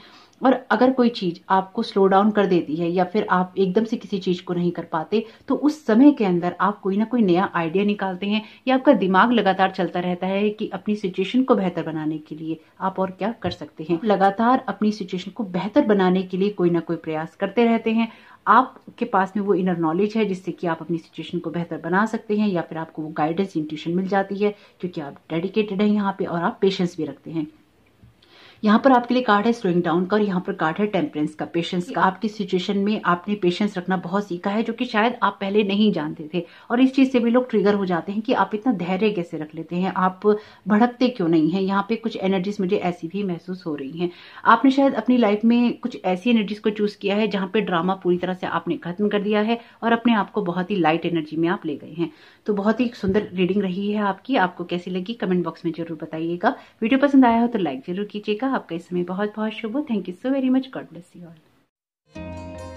और अगर कोई चीज आपको स्लो डाउन कर देती है या फिर आप एकदम से किसी चीज को नहीं कर पाते तो उस समय के अंदर आप कोई ना कोई नया आइडिया निकालते हैं या आपका दिमाग लगातार चलता रहता है कि अपनी सिचुएशन को बेहतर बनाने के लिए आप और क्या कर सकते हैं लगातार अपनी सिचुएशन को बेहतर बनाने के लिए कोई ना कोई प्रयास करते रहते हैं आपके पास में वो इनर नॉलेज है जिससे कि आप अपनी सिचुएशन को बेहतर बना सकते हैं या फिर आपको वो गाइडेंस इंट्यूशन मिल जाती है क्योंकि आप डेडिकेटेड हैं यहाँ पे और आप पेशेंस भी रखते हैं यहाँ पर आपके लिए कार्ड है स्लोइंग डाउन का और यहाँ पर कार्ड है टेम्परेंस का पेशेंस का आपकी सिचुएशन में आपने पेशेंस रखना बहुत सीखा है जो कि शायद आप पहले नहीं जानते थे और इस चीज से भी लोग ट्रिगर हो जाते हैं कि आप इतना धैर्य कैसे रख लेते हैं आप भड़कते क्यों नहीं है यहाँ पे कुछ एनर्जीज मुझे ऐसी भी महसूस हो रही है आपने शायद अपनी लाइफ में कुछ ऐसी एनर्जीज को चूज किया है जहाँ पे ड्रामा पूरी तरह से आपने खत्म कर दिया है और अपने आप को बहुत ही लाइट एनर्जी में आप ले गए हैं तो बहुत ही सुंदर रीडिंग रही है आपकी आपको कैसी लगी कमेंट बॉक्स में जरूर बताइएगा वीडियो पसंद आया हो तो लाइक जरूर कीजिएगा आपका इस समय बहुत बहुत शुभ हो thank you so very much god bless you all